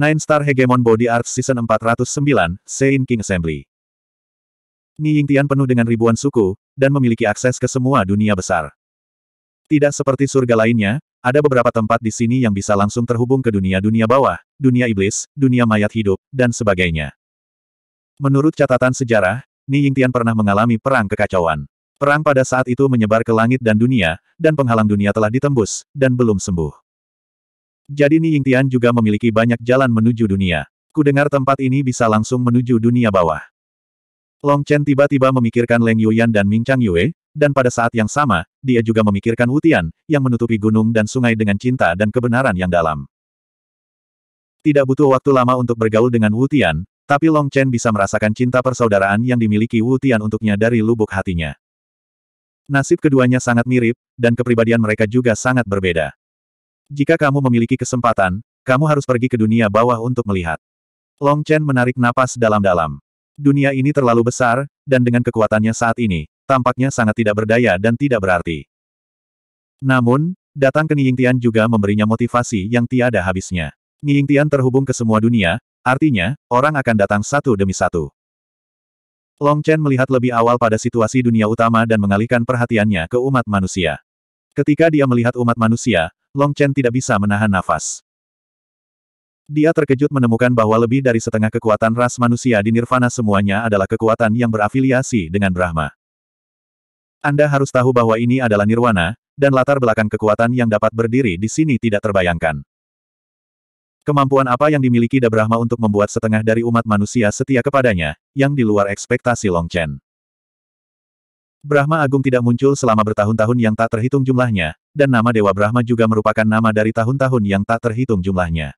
Nine Star Hegemon Body Arts Season 409, Sein King Assembly. Niying Tian penuh dengan ribuan suku, dan memiliki akses ke semua dunia besar. Tidak seperti surga lainnya, ada beberapa tempat di sini yang bisa langsung terhubung ke dunia-dunia bawah, dunia iblis, dunia mayat hidup, dan sebagainya. Menurut catatan sejarah, Ni Tian pernah mengalami perang kekacauan. Perang pada saat itu menyebar ke langit dan dunia, dan penghalang dunia telah ditembus, dan belum sembuh. Jadi Ni Tian juga memiliki banyak jalan menuju dunia. Ku dengar tempat ini bisa langsung menuju dunia bawah. Long Chen tiba-tiba memikirkan Leng Yuyan dan Ming Chang Yue, dan pada saat yang sama, dia juga memikirkan Wu Tian yang menutupi gunung dan sungai dengan cinta dan kebenaran yang dalam. Tidak butuh waktu lama untuk bergaul dengan Wu Tian, tapi Long Chen bisa merasakan cinta persaudaraan yang dimiliki Wu Tian untuknya dari lubuk hatinya. Nasib keduanya sangat mirip, dan kepribadian mereka juga sangat berbeda. Jika kamu memiliki kesempatan, kamu harus pergi ke dunia bawah untuk melihat. Long Chen menarik napas dalam-dalam. Dunia ini terlalu besar, dan dengan kekuatannya saat ini, tampaknya sangat tidak berdaya dan tidak berarti. Namun, datang ke Tian juga memberinya motivasi yang tiada habisnya. Tian terhubung ke semua dunia, artinya, orang akan datang satu demi satu. Long Chen melihat lebih awal pada situasi dunia utama dan mengalihkan perhatiannya ke umat manusia. Ketika dia melihat umat manusia, Long Chen tidak bisa menahan nafas. Dia terkejut menemukan bahwa lebih dari setengah kekuatan ras manusia di Nirvana semuanya adalah kekuatan yang berafiliasi dengan Brahma. Anda harus tahu bahwa ini adalah Nirwana, dan latar belakang kekuatan yang dapat berdiri di sini tidak terbayangkan. Kemampuan apa yang dimiliki Da Brahma untuk membuat setengah dari umat manusia setia kepadanya, yang di luar ekspektasi Long Chen. Brahma Agung tidak muncul selama bertahun-tahun yang tak terhitung jumlahnya, dan nama Dewa Brahma juga merupakan nama dari tahun-tahun yang tak terhitung jumlahnya.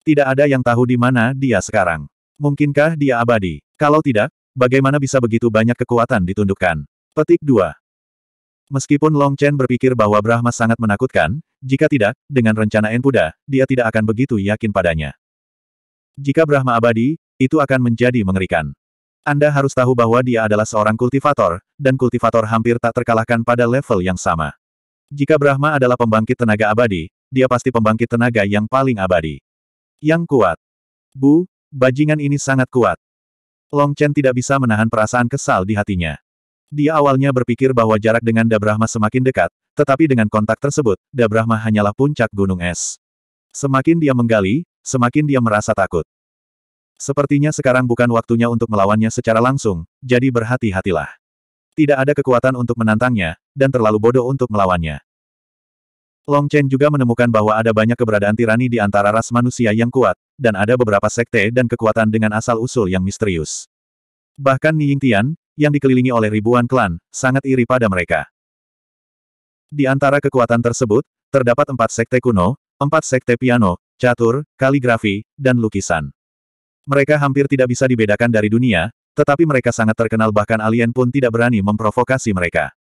Tidak ada yang tahu di mana dia sekarang. Mungkinkah dia abadi? Kalau tidak, bagaimana bisa begitu banyak kekuatan ditundukkan? Petik 2. Meskipun Long Chen berpikir bahwa Brahma sangat menakutkan, jika tidak, dengan rencana Enpuda, dia tidak akan begitu yakin padanya. Jika Brahma abadi, itu akan menjadi mengerikan. Anda harus tahu bahwa dia adalah seorang kultivator, dan kultivator hampir tak terkalahkan pada level yang sama. Jika Brahma adalah pembangkit tenaga abadi, dia pasti pembangkit tenaga yang paling abadi. Yang kuat. Bu, bajingan ini sangat kuat. Long Chen tidak bisa menahan perasaan kesal di hatinya. Dia awalnya berpikir bahwa jarak dengan Brahma semakin dekat, tetapi dengan kontak tersebut, Brahma hanyalah puncak gunung es. Semakin dia menggali, semakin dia merasa takut. Sepertinya sekarang bukan waktunya untuk melawannya secara langsung, jadi berhati-hatilah. Tidak ada kekuatan untuk menantangnya, dan terlalu bodoh untuk melawannya. Long Chen juga menemukan bahwa ada banyak keberadaan tirani di antara ras manusia yang kuat, dan ada beberapa sekte dan kekuatan dengan asal-usul yang misterius. Bahkan Ying Tian, yang dikelilingi oleh ribuan klan, sangat iri pada mereka. Di antara kekuatan tersebut, terdapat empat sekte kuno, empat sekte piano, catur, kaligrafi, dan lukisan. Mereka hampir tidak bisa dibedakan dari dunia, tetapi mereka sangat terkenal bahkan alien pun tidak berani memprovokasi mereka.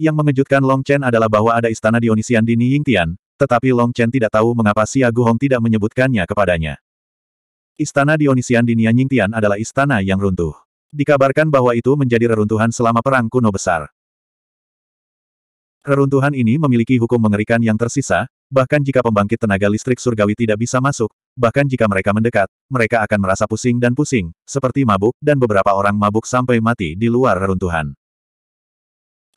Yang mengejutkan Long Chen adalah bahwa ada istana Dionisian di Tian, tetapi Long Chen tidak tahu mengapa si Guhong tidak menyebutkannya kepadanya. Istana Dionisian di Tian adalah istana yang runtuh. Dikabarkan bahwa itu menjadi reruntuhan selama Perang Kuno Besar. Reruntuhan ini memiliki hukum mengerikan yang tersisa, bahkan jika pembangkit tenaga listrik surgawi tidak bisa masuk, bahkan jika mereka mendekat, mereka akan merasa pusing dan pusing, seperti mabuk, dan beberapa orang mabuk sampai mati di luar reruntuhan.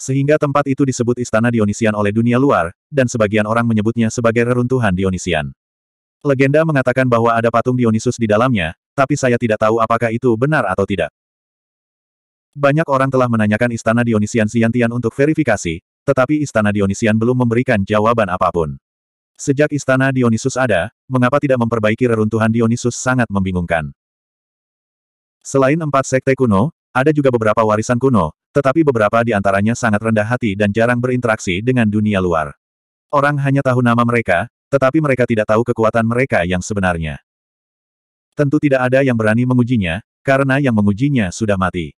Sehingga tempat itu disebut Istana Dionisian oleh dunia luar, dan sebagian orang menyebutnya sebagai reruntuhan Dionisian. Legenda mengatakan bahwa ada patung Dionysus di dalamnya, tapi saya tidak tahu apakah itu benar atau tidak. Banyak orang telah menanyakan Istana Dionisian Siantian untuk verifikasi, tetapi Istana Dionisian belum memberikan jawaban apapun. Sejak Istana Dionysus ada, mengapa tidak memperbaiki reruntuhan Dionysus sangat membingungkan. Selain empat sekte kuno, ada juga beberapa warisan kuno, tetapi beberapa di antaranya sangat rendah hati dan jarang berinteraksi dengan dunia luar. Orang hanya tahu nama mereka, tetapi mereka tidak tahu kekuatan mereka yang sebenarnya. Tentu tidak ada yang berani mengujinya, karena yang mengujinya sudah mati.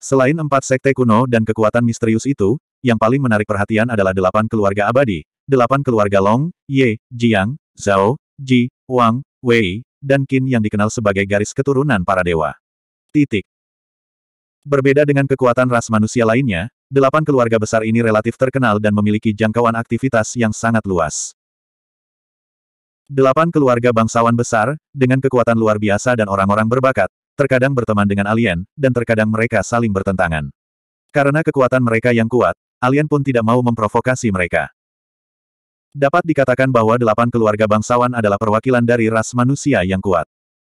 Selain empat sekte kuno dan kekuatan misterius itu, yang paling menarik perhatian adalah delapan keluarga abadi, delapan keluarga Long, Ye, Jiang, Zhao, Ji, Wang, Wei, dan Qin yang dikenal sebagai garis keturunan para dewa. Titik. Berbeda dengan kekuatan ras manusia lainnya, delapan keluarga besar ini relatif terkenal dan memiliki jangkauan aktivitas yang sangat luas. Delapan keluarga bangsawan besar, dengan kekuatan luar biasa dan orang-orang berbakat, terkadang berteman dengan alien, dan terkadang mereka saling bertentangan. Karena kekuatan mereka yang kuat, alien pun tidak mau memprovokasi mereka. Dapat dikatakan bahwa delapan keluarga bangsawan adalah perwakilan dari ras manusia yang kuat.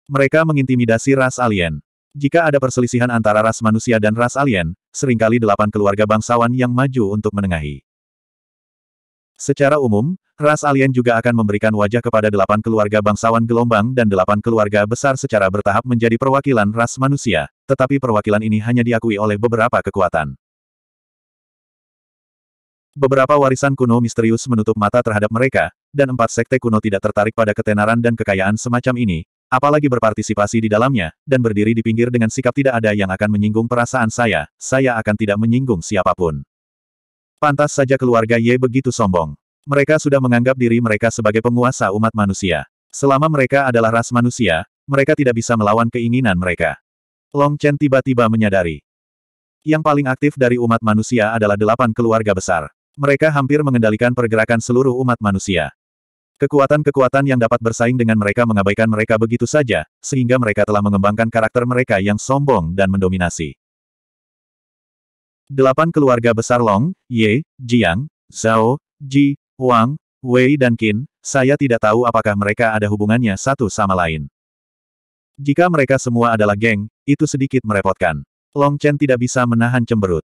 Mereka mengintimidasi ras alien. Jika ada perselisihan antara ras manusia dan ras alien, seringkali delapan keluarga bangsawan yang maju untuk menengahi. Secara umum, ras alien juga akan memberikan wajah kepada delapan keluarga bangsawan gelombang dan delapan keluarga besar secara bertahap menjadi perwakilan ras manusia, tetapi perwakilan ini hanya diakui oleh beberapa kekuatan. Beberapa warisan kuno misterius menutup mata terhadap mereka, dan empat sekte kuno tidak tertarik pada ketenaran dan kekayaan semacam ini, apalagi berpartisipasi di dalamnya, dan berdiri di pinggir dengan sikap tidak ada yang akan menyinggung perasaan saya, saya akan tidak menyinggung siapapun. Pantas saja keluarga Ye begitu sombong. Mereka sudah menganggap diri mereka sebagai penguasa umat manusia. Selama mereka adalah ras manusia, mereka tidak bisa melawan keinginan mereka. Long Chen tiba-tiba menyadari. Yang paling aktif dari umat manusia adalah delapan keluarga besar. Mereka hampir mengendalikan pergerakan seluruh umat manusia. Kekuatan-kekuatan yang dapat bersaing dengan mereka mengabaikan mereka begitu saja, sehingga mereka telah mengembangkan karakter mereka yang sombong dan mendominasi. Delapan keluarga besar Long, Ye, Jiang, Zhao, Ji, Wang, Wei dan Qin, saya tidak tahu apakah mereka ada hubungannya satu sama lain. Jika mereka semua adalah geng, itu sedikit merepotkan. Long Chen tidak bisa menahan cemberut.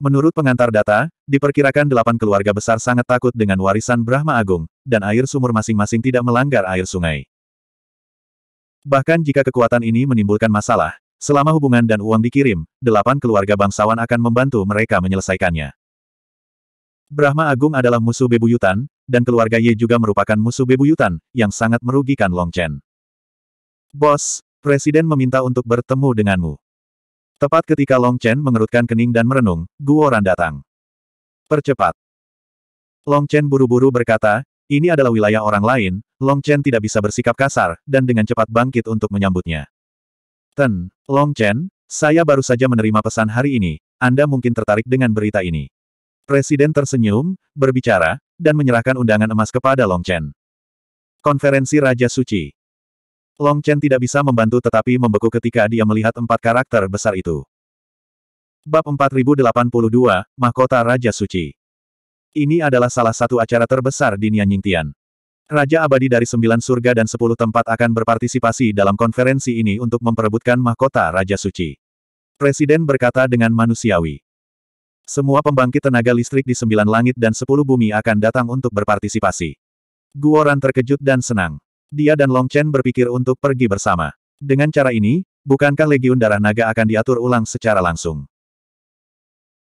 Menurut pengantar data, diperkirakan delapan keluarga besar sangat takut dengan warisan Brahma Agung, dan air sumur masing-masing tidak melanggar air sungai. Bahkan jika kekuatan ini menimbulkan masalah, Selama hubungan dan uang dikirim, delapan keluarga bangsawan akan membantu mereka menyelesaikannya. Brahma Agung adalah musuh bebuyutan, dan keluarga Ye juga merupakan musuh bebuyutan, yang sangat merugikan Long Chen. Bos, Presiden meminta untuk bertemu denganmu. Tepat ketika Long Chen mengerutkan kening dan merenung, Guoran datang. Percepat. Long Chen buru-buru berkata, ini adalah wilayah orang lain, Long Chen tidak bisa bersikap kasar, dan dengan cepat bangkit untuk menyambutnya. Ten, Long Chen, saya baru saja menerima pesan hari ini, Anda mungkin tertarik dengan berita ini. Presiden tersenyum, berbicara, dan menyerahkan undangan emas kepada Long Chen. Konferensi Raja Suci Long Chen tidak bisa membantu tetapi membeku ketika dia melihat empat karakter besar itu. Bab 4082, Mahkota Raja Suci Ini adalah salah satu acara terbesar di Nianyingtian. Raja abadi dari sembilan surga dan sepuluh tempat akan berpartisipasi dalam konferensi ini untuk memperebutkan mahkota Raja Suci. Presiden berkata dengan manusiawi. Semua pembangkit tenaga listrik di sembilan langit dan sepuluh bumi akan datang untuk berpartisipasi. Guoran terkejut dan senang. Dia dan Long Chen berpikir untuk pergi bersama. Dengan cara ini, bukankah Legiun Darah Naga akan diatur ulang secara langsung?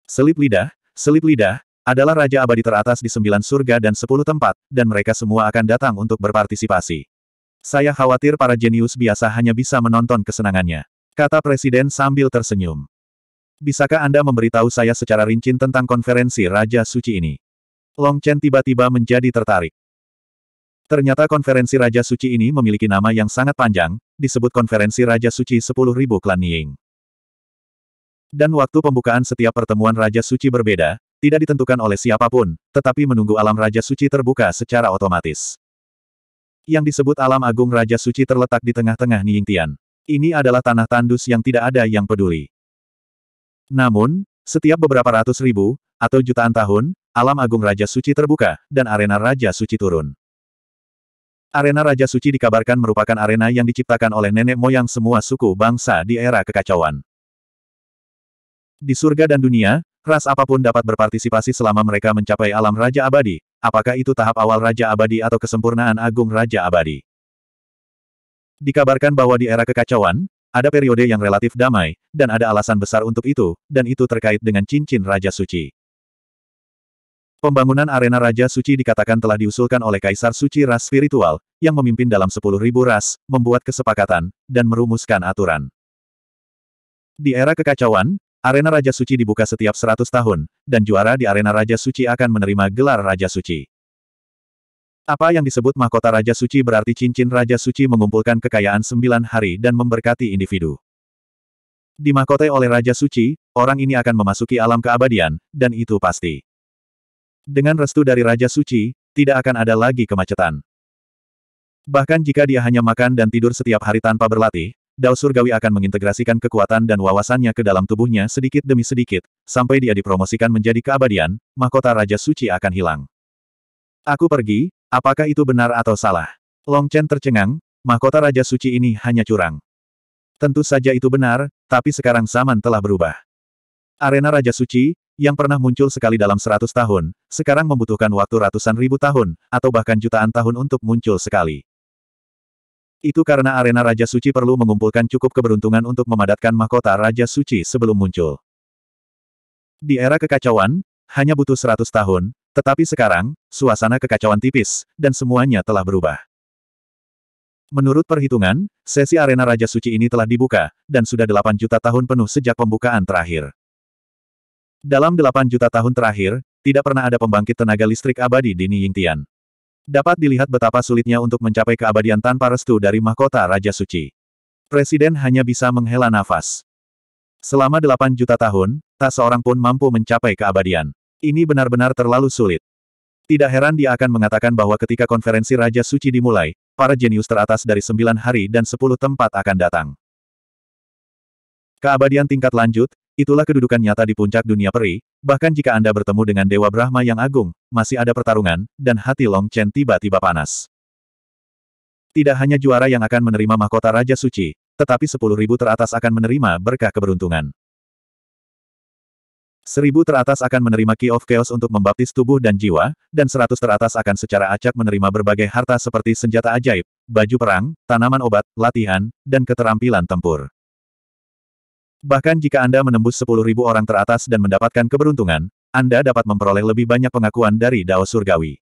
Selip lidah, selip lidah, adalah Raja Abadi teratas di sembilan surga dan sepuluh tempat, dan mereka semua akan datang untuk berpartisipasi. Saya khawatir para jenius biasa hanya bisa menonton kesenangannya. Kata Presiden sambil tersenyum. Bisakah Anda memberitahu saya secara rinci tentang konferensi Raja Suci ini? Long Chen tiba-tiba menjadi tertarik. Ternyata konferensi Raja Suci ini memiliki nama yang sangat panjang, disebut konferensi Raja Suci 10.000 Klan Ying. Dan waktu pembukaan setiap pertemuan Raja Suci berbeda, tidak ditentukan oleh siapapun, tetapi menunggu alam Raja Suci terbuka secara otomatis. Yang disebut alam agung Raja Suci terletak di tengah-tengah Tian. Ini adalah tanah tandus yang tidak ada yang peduli. Namun, setiap beberapa ratus ribu, atau jutaan tahun, alam agung Raja Suci terbuka, dan arena Raja Suci turun. Arena Raja Suci dikabarkan merupakan arena yang diciptakan oleh nenek moyang semua suku bangsa di era kekacauan. Di surga dan dunia, ras apapun dapat berpartisipasi selama mereka mencapai alam Raja Abadi, apakah itu tahap awal Raja Abadi atau kesempurnaan agung Raja Abadi. Dikabarkan bahwa di era kekacauan, ada periode yang relatif damai, dan ada alasan besar untuk itu, dan itu terkait dengan cincin Raja Suci. Pembangunan arena Raja Suci dikatakan telah diusulkan oleh Kaisar Suci Ras Spiritual, yang memimpin dalam 10.000 ras, membuat kesepakatan, dan merumuskan aturan. Di era kekacauan, Arena Raja Suci dibuka setiap 100 tahun, dan juara di Arena Raja Suci akan menerima gelar Raja Suci. Apa yang disebut mahkota Raja Suci berarti cincin Raja Suci mengumpulkan kekayaan sembilan hari dan memberkati individu. Dimahkotai oleh Raja Suci, orang ini akan memasuki alam keabadian, dan itu pasti. Dengan restu dari Raja Suci, tidak akan ada lagi kemacetan. Bahkan jika dia hanya makan dan tidur setiap hari tanpa berlatih, Dao Surgawi akan mengintegrasikan kekuatan dan wawasannya ke dalam tubuhnya sedikit demi sedikit, sampai dia dipromosikan menjadi keabadian, mahkota Raja Suci akan hilang. Aku pergi, apakah itu benar atau salah? Long Chen tercengang, mahkota Raja Suci ini hanya curang. Tentu saja itu benar, tapi sekarang zaman telah berubah. Arena Raja Suci, yang pernah muncul sekali dalam seratus tahun, sekarang membutuhkan waktu ratusan ribu tahun, atau bahkan jutaan tahun untuk muncul sekali. Itu karena arena Raja Suci perlu mengumpulkan cukup keberuntungan untuk memadatkan mahkota Raja Suci sebelum muncul. Di era kekacauan, hanya butuh 100 tahun, tetapi sekarang, suasana kekacauan tipis, dan semuanya telah berubah. Menurut perhitungan, sesi arena Raja Suci ini telah dibuka, dan sudah 8 juta tahun penuh sejak pembukaan terakhir. Dalam 8 juta tahun terakhir, tidak pernah ada pembangkit tenaga listrik abadi di Niyingtian. Dapat dilihat betapa sulitnya untuk mencapai keabadian tanpa restu dari mahkota Raja Suci. Presiden hanya bisa menghela nafas. Selama 8 juta tahun, tak seorang pun mampu mencapai keabadian. Ini benar-benar terlalu sulit. Tidak heran dia akan mengatakan bahwa ketika konferensi Raja Suci dimulai, para jenius teratas dari sembilan hari dan sepuluh tempat akan datang. Keabadian tingkat lanjut, Itulah kedudukan nyata di puncak dunia peri, bahkan jika Anda bertemu dengan Dewa Brahma yang agung, masih ada pertarungan, dan hati Long Chen tiba-tiba panas. Tidak hanya juara yang akan menerima mahkota Raja Suci, tetapi sepuluh ribu teratas akan menerima berkah keberuntungan. Seribu teratas akan menerima Key of Chaos untuk membaptis tubuh dan jiwa, dan seratus teratas akan secara acak menerima berbagai harta seperti senjata ajaib, baju perang, tanaman obat, latihan, dan keterampilan tempur. Bahkan jika Anda menembus 10.000 orang teratas dan mendapatkan keberuntungan, Anda dapat memperoleh lebih banyak pengakuan dari Dao Surgawi.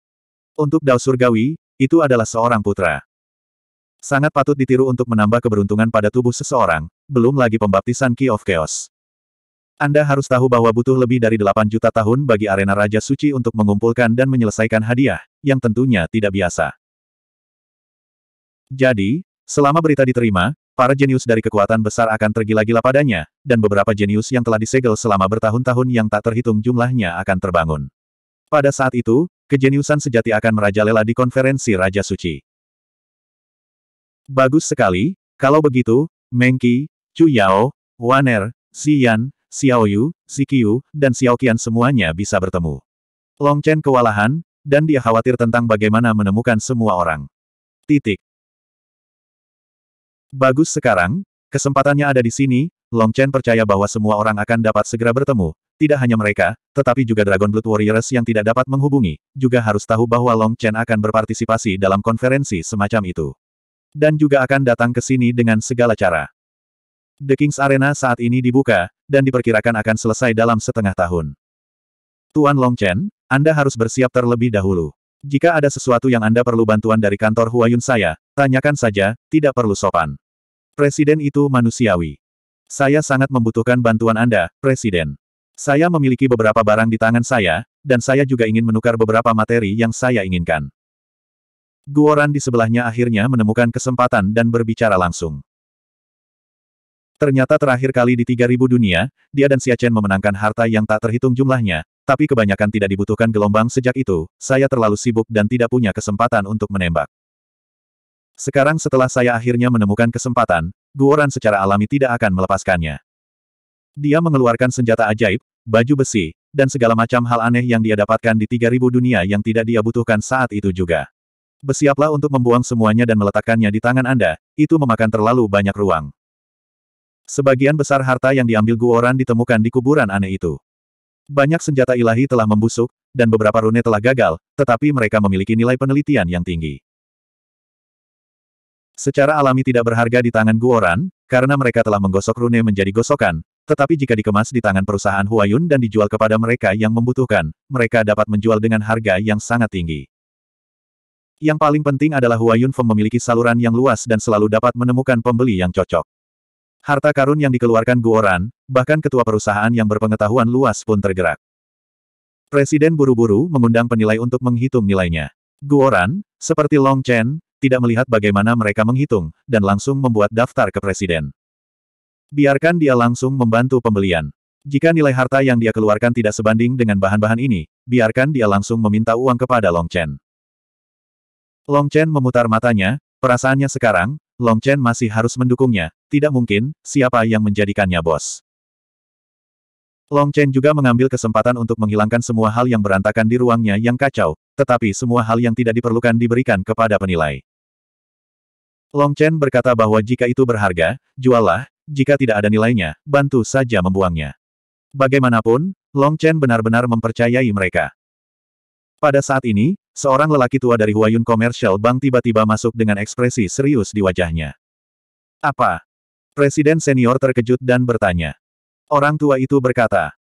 Untuk Dao Surgawi, itu adalah seorang putra. Sangat patut ditiru untuk menambah keberuntungan pada tubuh seseorang, belum lagi pembaptisan Key of Chaos. Anda harus tahu bahwa butuh lebih dari 8 juta tahun bagi arena Raja Suci untuk mengumpulkan dan menyelesaikan hadiah, yang tentunya tidak biasa. Jadi, selama berita diterima, Para jenius dari kekuatan besar akan tergila-gila padanya, dan beberapa jenius yang telah disegel selama bertahun-tahun yang tak terhitung jumlahnya akan terbangun. Pada saat itu, kejeniusan sejati akan merajalela di konferensi Raja Suci. Bagus sekali, kalau begitu, Mengki, Chu Yao, Waner, Xian, Xiaoyu, Qiu, dan Xiaoqian semuanya bisa bertemu. Long Chen kewalahan, dan dia khawatir tentang bagaimana menemukan semua orang. Titik. Bagus sekarang, kesempatannya ada di sini, Long Chen percaya bahwa semua orang akan dapat segera bertemu. Tidak hanya mereka, tetapi juga Dragon Blood Warriors yang tidak dapat menghubungi, juga harus tahu bahwa Long Chen akan berpartisipasi dalam konferensi semacam itu. Dan juga akan datang ke sini dengan segala cara. The Kings Arena saat ini dibuka, dan diperkirakan akan selesai dalam setengah tahun. Tuan Long Chen, Anda harus bersiap terlebih dahulu. Jika ada sesuatu yang Anda perlu bantuan dari kantor Huayun saya, tanyakan saja, tidak perlu sopan. Presiden itu manusiawi. Saya sangat membutuhkan bantuan Anda, Presiden. Saya memiliki beberapa barang di tangan saya, dan saya juga ingin menukar beberapa materi yang saya inginkan. Guoran di sebelahnya akhirnya menemukan kesempatan dan berbicara langsung. Ternyata terakhir kali di 3000 dunia, dia dan Siachen memenangkan harta yang tak terhitung jumlahnya, tapi kebanyakan tidak dibutuhkan gelombang sejak itu, saya terlalu sibuk dan tidak punya kesempatan untuk menembak. Sekarang setelah saya akhirnya menemukan kesempatan, Guoran secara alami tidak akan melepaskannya. Dia mengeluarkan senjata ajaib, baju besi, dan segala macam hal aneh yang dia dapatkan di 3000 dunia yang tidak dia butuhkan saat itu juga. Bersiaplah untuk membuang semuanya dan meletakkannya di tangan Anda, itu memakan terlalu banyak ruang. Sebagian besar harta yang diambil Guoran ditemukan di kuburan aneh itu. Banyak senjata ilahi telah membusuk, dan beberapa rune telah gagal, tetapi mereka memiliki nilai penelitian yang tinggi. Secara alami tidak berharga di tangan Guoran, karena mereka telah menggosok rune menjadi gosokan, tetapi jika dikemas di tangan perusahaan Huayun dan dijual kepada mereka yang membutuhkan, mereka dapat menjual dengan harga yang sangat tinggi. Yang paling penting adalah Huayun Feng memiliki saluran yang luas dan selalu dapat menemukan pembeli yang cocok. Harta karun yang dikeluarkan Guoran, bahkan ketua perusahaan yang berpengetahuan luas pun tergerak. Presiden buru-buru mengundang penilai untuk menghitung nilainya. Guoran, seperti Long Chen, tidak melihat bagaimana mereka menghitung, dan langsung membuat daftar ke presiden. Biarkan dia langsung membantu pembelian. Jika nilai harta yang dia keluarkan tidak sebanding dengan bahan-bahan ini, biarkan dia langsung meminta uang kepada Long Chen. Long Chen memutar matanya, perasaannya sekarang, Long Chen masih harus mendukungnya, tidak mungkin, siapa yang menjadikannya bos. Long Chen juga mengambil kesempatan untuk menghilangkan semua hal yang berantakan di ruangnya yang kacau, tetapi semua hal yang tidak diperlukan diberikan kepada penilai. Long Chen berkata bahwa jika itu berharga, juallah, jika tidak ada nilainya, bantu saja membuangnya. Bagaimanapun, Long Chen benar-benar mempercayai mereka. Pada saat ini, seorang lelaki tua dari Huayun Commercial Bank tiba-tiba masuk dengan ekspresi serius di wajahnya. Apa? Presiden senior terkejut dan bertanya. Orang tua itu berkata,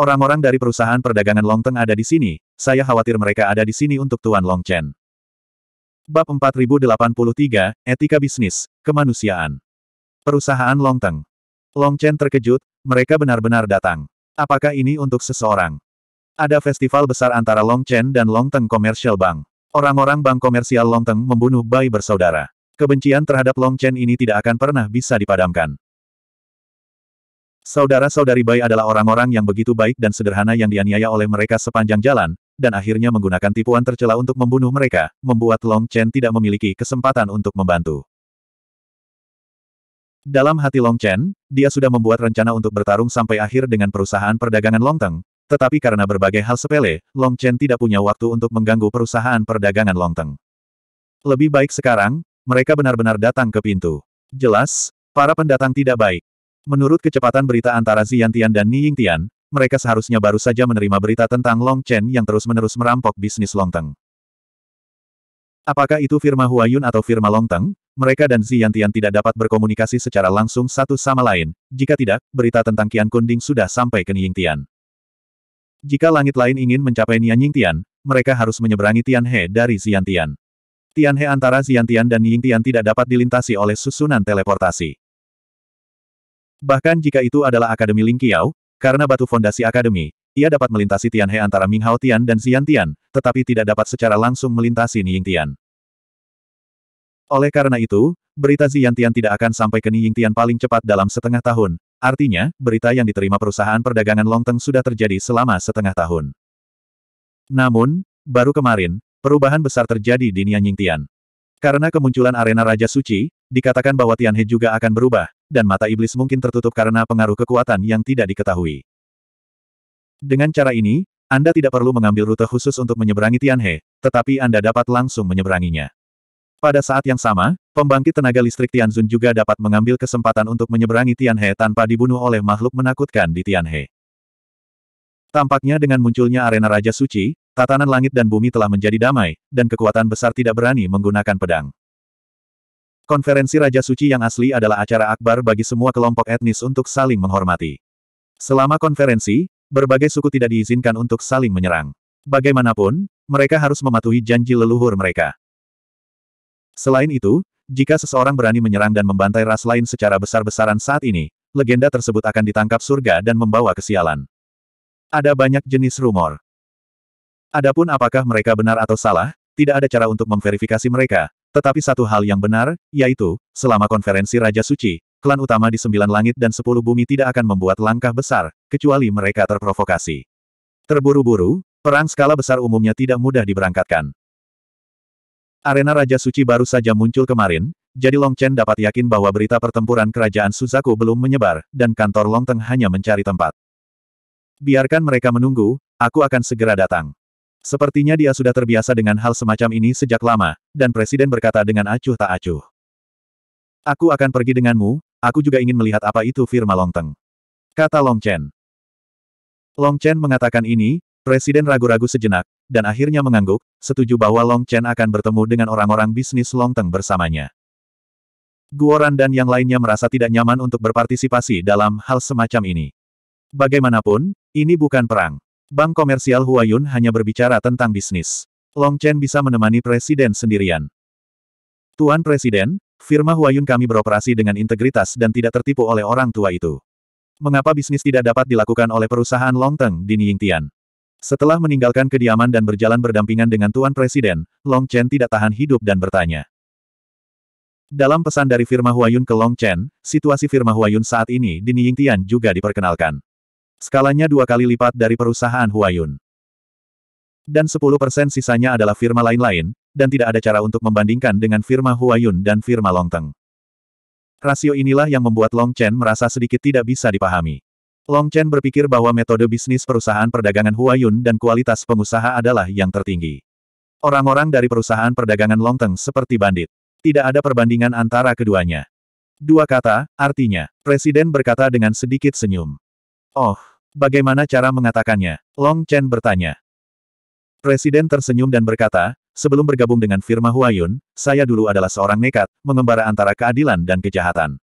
Orang-orang dari perusahaan perdagangan Longteng ada di sini, saya khawatir mereka ada di sini untuk Tuan Long Chen. Bab 4083, Etika Bisnis, Kemanusiaan. Perusahaan Longteng. Longchen terkejut, mereka benar-benar datang. Apakah ini untuk seseorang? Ada festival besar antara Longchen dan Longteng Commercial Bank. Orang-orang bank komersial Longteng membunuh bayi bersaudara. Kebencian terhadap Longchen ini tidak akan pernah bisa dipadamkan. Saudara-saudari bayi adalah orang-orang yang begitu baik dan sederhana yang dianiaya oleh mereka sepanjang jalan, dan akhirnya menggunakan tipuan tercela untuk membunuh mereka, membuat Long Chen tidak memiliki kesempatan untuk membantu. Dalam hati Long Chen, dia sudah membuat rencana untuk bertarung sampai akhir dengan perusahaan perdagangan Long Teng, tetapi karena berbagai hal sepele, Long Chen tidak punya waktu untuk mengganggu perusahaan perdagangan Long Teng. Lebih baik sekarang, mereka benar-benar datang ke pintu. Jelas, para pendatang tidak baik. Menurut kecepatan berita antara Ziantian dan Ni Tian, mereka seharusnya baru saja menerima berita tentang Long Chen yang terus-menerus merampok bisnis Long Teng. Apakah itu firma Huayun atau firma Long Teng? Mereka dan Tian tidak dapat berkomunikasi secara langsung satu sama lain. Jika tidak, berita tentang Qian Kunding sudah sampai ke Nying Tian. Jika langit lain ingin mencapai Tian, mereka harus menyeberangi Tian He dari Tian He antara Tian dan Nying Tian tidak dapat dilintasi oleh susunan teleportasi. Bahkan jika itu adalah Akademi Lingqiao, karena batu fondasi akademi, ia dapat melintasi Tianhe antara Ming Hao Tian dan Xian Tian, tetapi tidak dapat secara langsung melintasi Niying Tian. Oleh karena itu, berita Xian Tian tidak akan sampai ke Niying Tian paling cepat dalam setengah tahun. Artinya, berita yang diterima perusahaan perdagangan Longteng sudah terjadi selama setengah tahun. Namun, baru kemarin, perubahan besar terjadi di Nianying Tian. Karena kemunculan arena Raja Suci, dikatakan bahwa Tianhe juga akan berubah, dan mata iblis mungkin tertutup karena pengaruh kekuatan yang tidak diketahui. Dengan cara ini, Anda tidak perlu mengambil rute khusus untuk menyeberangi Tianhe, tetapi Anda dapat langsung menyeberanginya. Pada saat yang sama, pembangkit tenaga listrik Tianzun juga dapat mengambil kesempatan untuk menyeberangi Tianhe tanpa dibunuh oleh makhluk menakutkan di Tianhe. Tampaknya dengan munculnya arena Raja Suci, tatanan langit dan bumi telah menjadi damai, dan kekuatan besar tidak berani menggunakan pedang. Konferensi Raja Suci yang asli adalah acara akbar bagi semua kelompok etnis untuk saling menghormati. Selama konferensi, berbagai suku tidak diizinkan untuk saling menyerang. Bagaimanapun, mereka harus mematuhi janji leluhur mereka. Selain itu, jika seseorang berani menyerang dan membantai ras lain secara besar-besaran saat ini, legenda tersebut akan ditangkap surga dan membawa kesialan. Ada banyak jenis rumor. Adapun apakah mereka benar atau salah, tidak ada cara untuk memverifikasi mereka, tetapi satu hal yang benar, yaitu, selama konferensi Raja Suci, klan utama di sembilan langit dan sepuluh bumi tidak akan membuat langkah besar, kecuali mereka terprovokasi. Terburu-buru, perang skala besar umumnya tidak mudah diberangkatkan. Arena Raja Suci baru saja muncul kemarin, jadi Long Chen dapat yakin bahwa berita pertempuran kerajaan Suzaku belum menyebar, dan kantor Long Teng hanya mencari tempat. Biarkan mereka menunggu, aku akan segera datang. Sepertinya dia sudah terbiasa dengan hal semacam ini sejak lama, dan Presiden berkata dengan acuh tak acuh. Aku akan pergi denganmu, aku juga ingin melihat apa itu firma Longteng. Kata Long Chen. Long Chen mengatakan ini, Presiden ragu-ragu sejenak, dan akhirnya mengangguk, setuju bahwa Long Chen akan bertemu dengan orang-orang bisnis Longteng bersamanya. Guoran dan yang lainnya merasa tidak nyaman untuk berpartisipasi dalam hal semacam ini. Bagaimanapun, ini bukan perang. Bank komersial Huayun hanya berbicara tentang bisnis. Long Chen bisa menemani presiden sendirian. Tuan Presiden, firma Huayun kami beroperasi dengan integritas dan tidak tertipu oleh orang tua itu. Mengapa bisnis tidak dapat dilakukan oleh perusahaan Long Teng di Niyingtian? Setelah meninggalkan kediaman dan berjalan berdampingan dengan Tuan Presiden, Long Chen tidak tahan hidup dan bertanya. Dalam pesan dari firma Huayun ke Long Chen, situasi firma Huayun saat ini di Niyingtian juga diperkenalkan. Skalanya dua kali lipat dari perusahaan Huayun. Dan 10% sisanya adalah firma lain-lain, dan tidak ada cara untuk membandingkan dengan firma Huayun dan firma Longteng. Rasio inilah yang membuat Long Chen merasa sedikit tidak bisa dipahami. Long Chen berpikir bahwa metode bisnis perusahaan perdagangan Huayun dan kualitas pengusaha adalah yang tertinggi. Orang-orang dari perusahaan perdagangan Longteng seperti bandit. Tidak ada perbandingan antara keduanya. Dua kata, artinya, Presiden berkata dengan sedikit senyum. Oh, Bagaimana cara mengatakannya? Long Chen bertanya. Presiden tersenyum dan berkata, sebelum bergabung dengan firma Huayun, saya dulu adalah seorang nekat, mengembara antara keadilan dan kejahatan.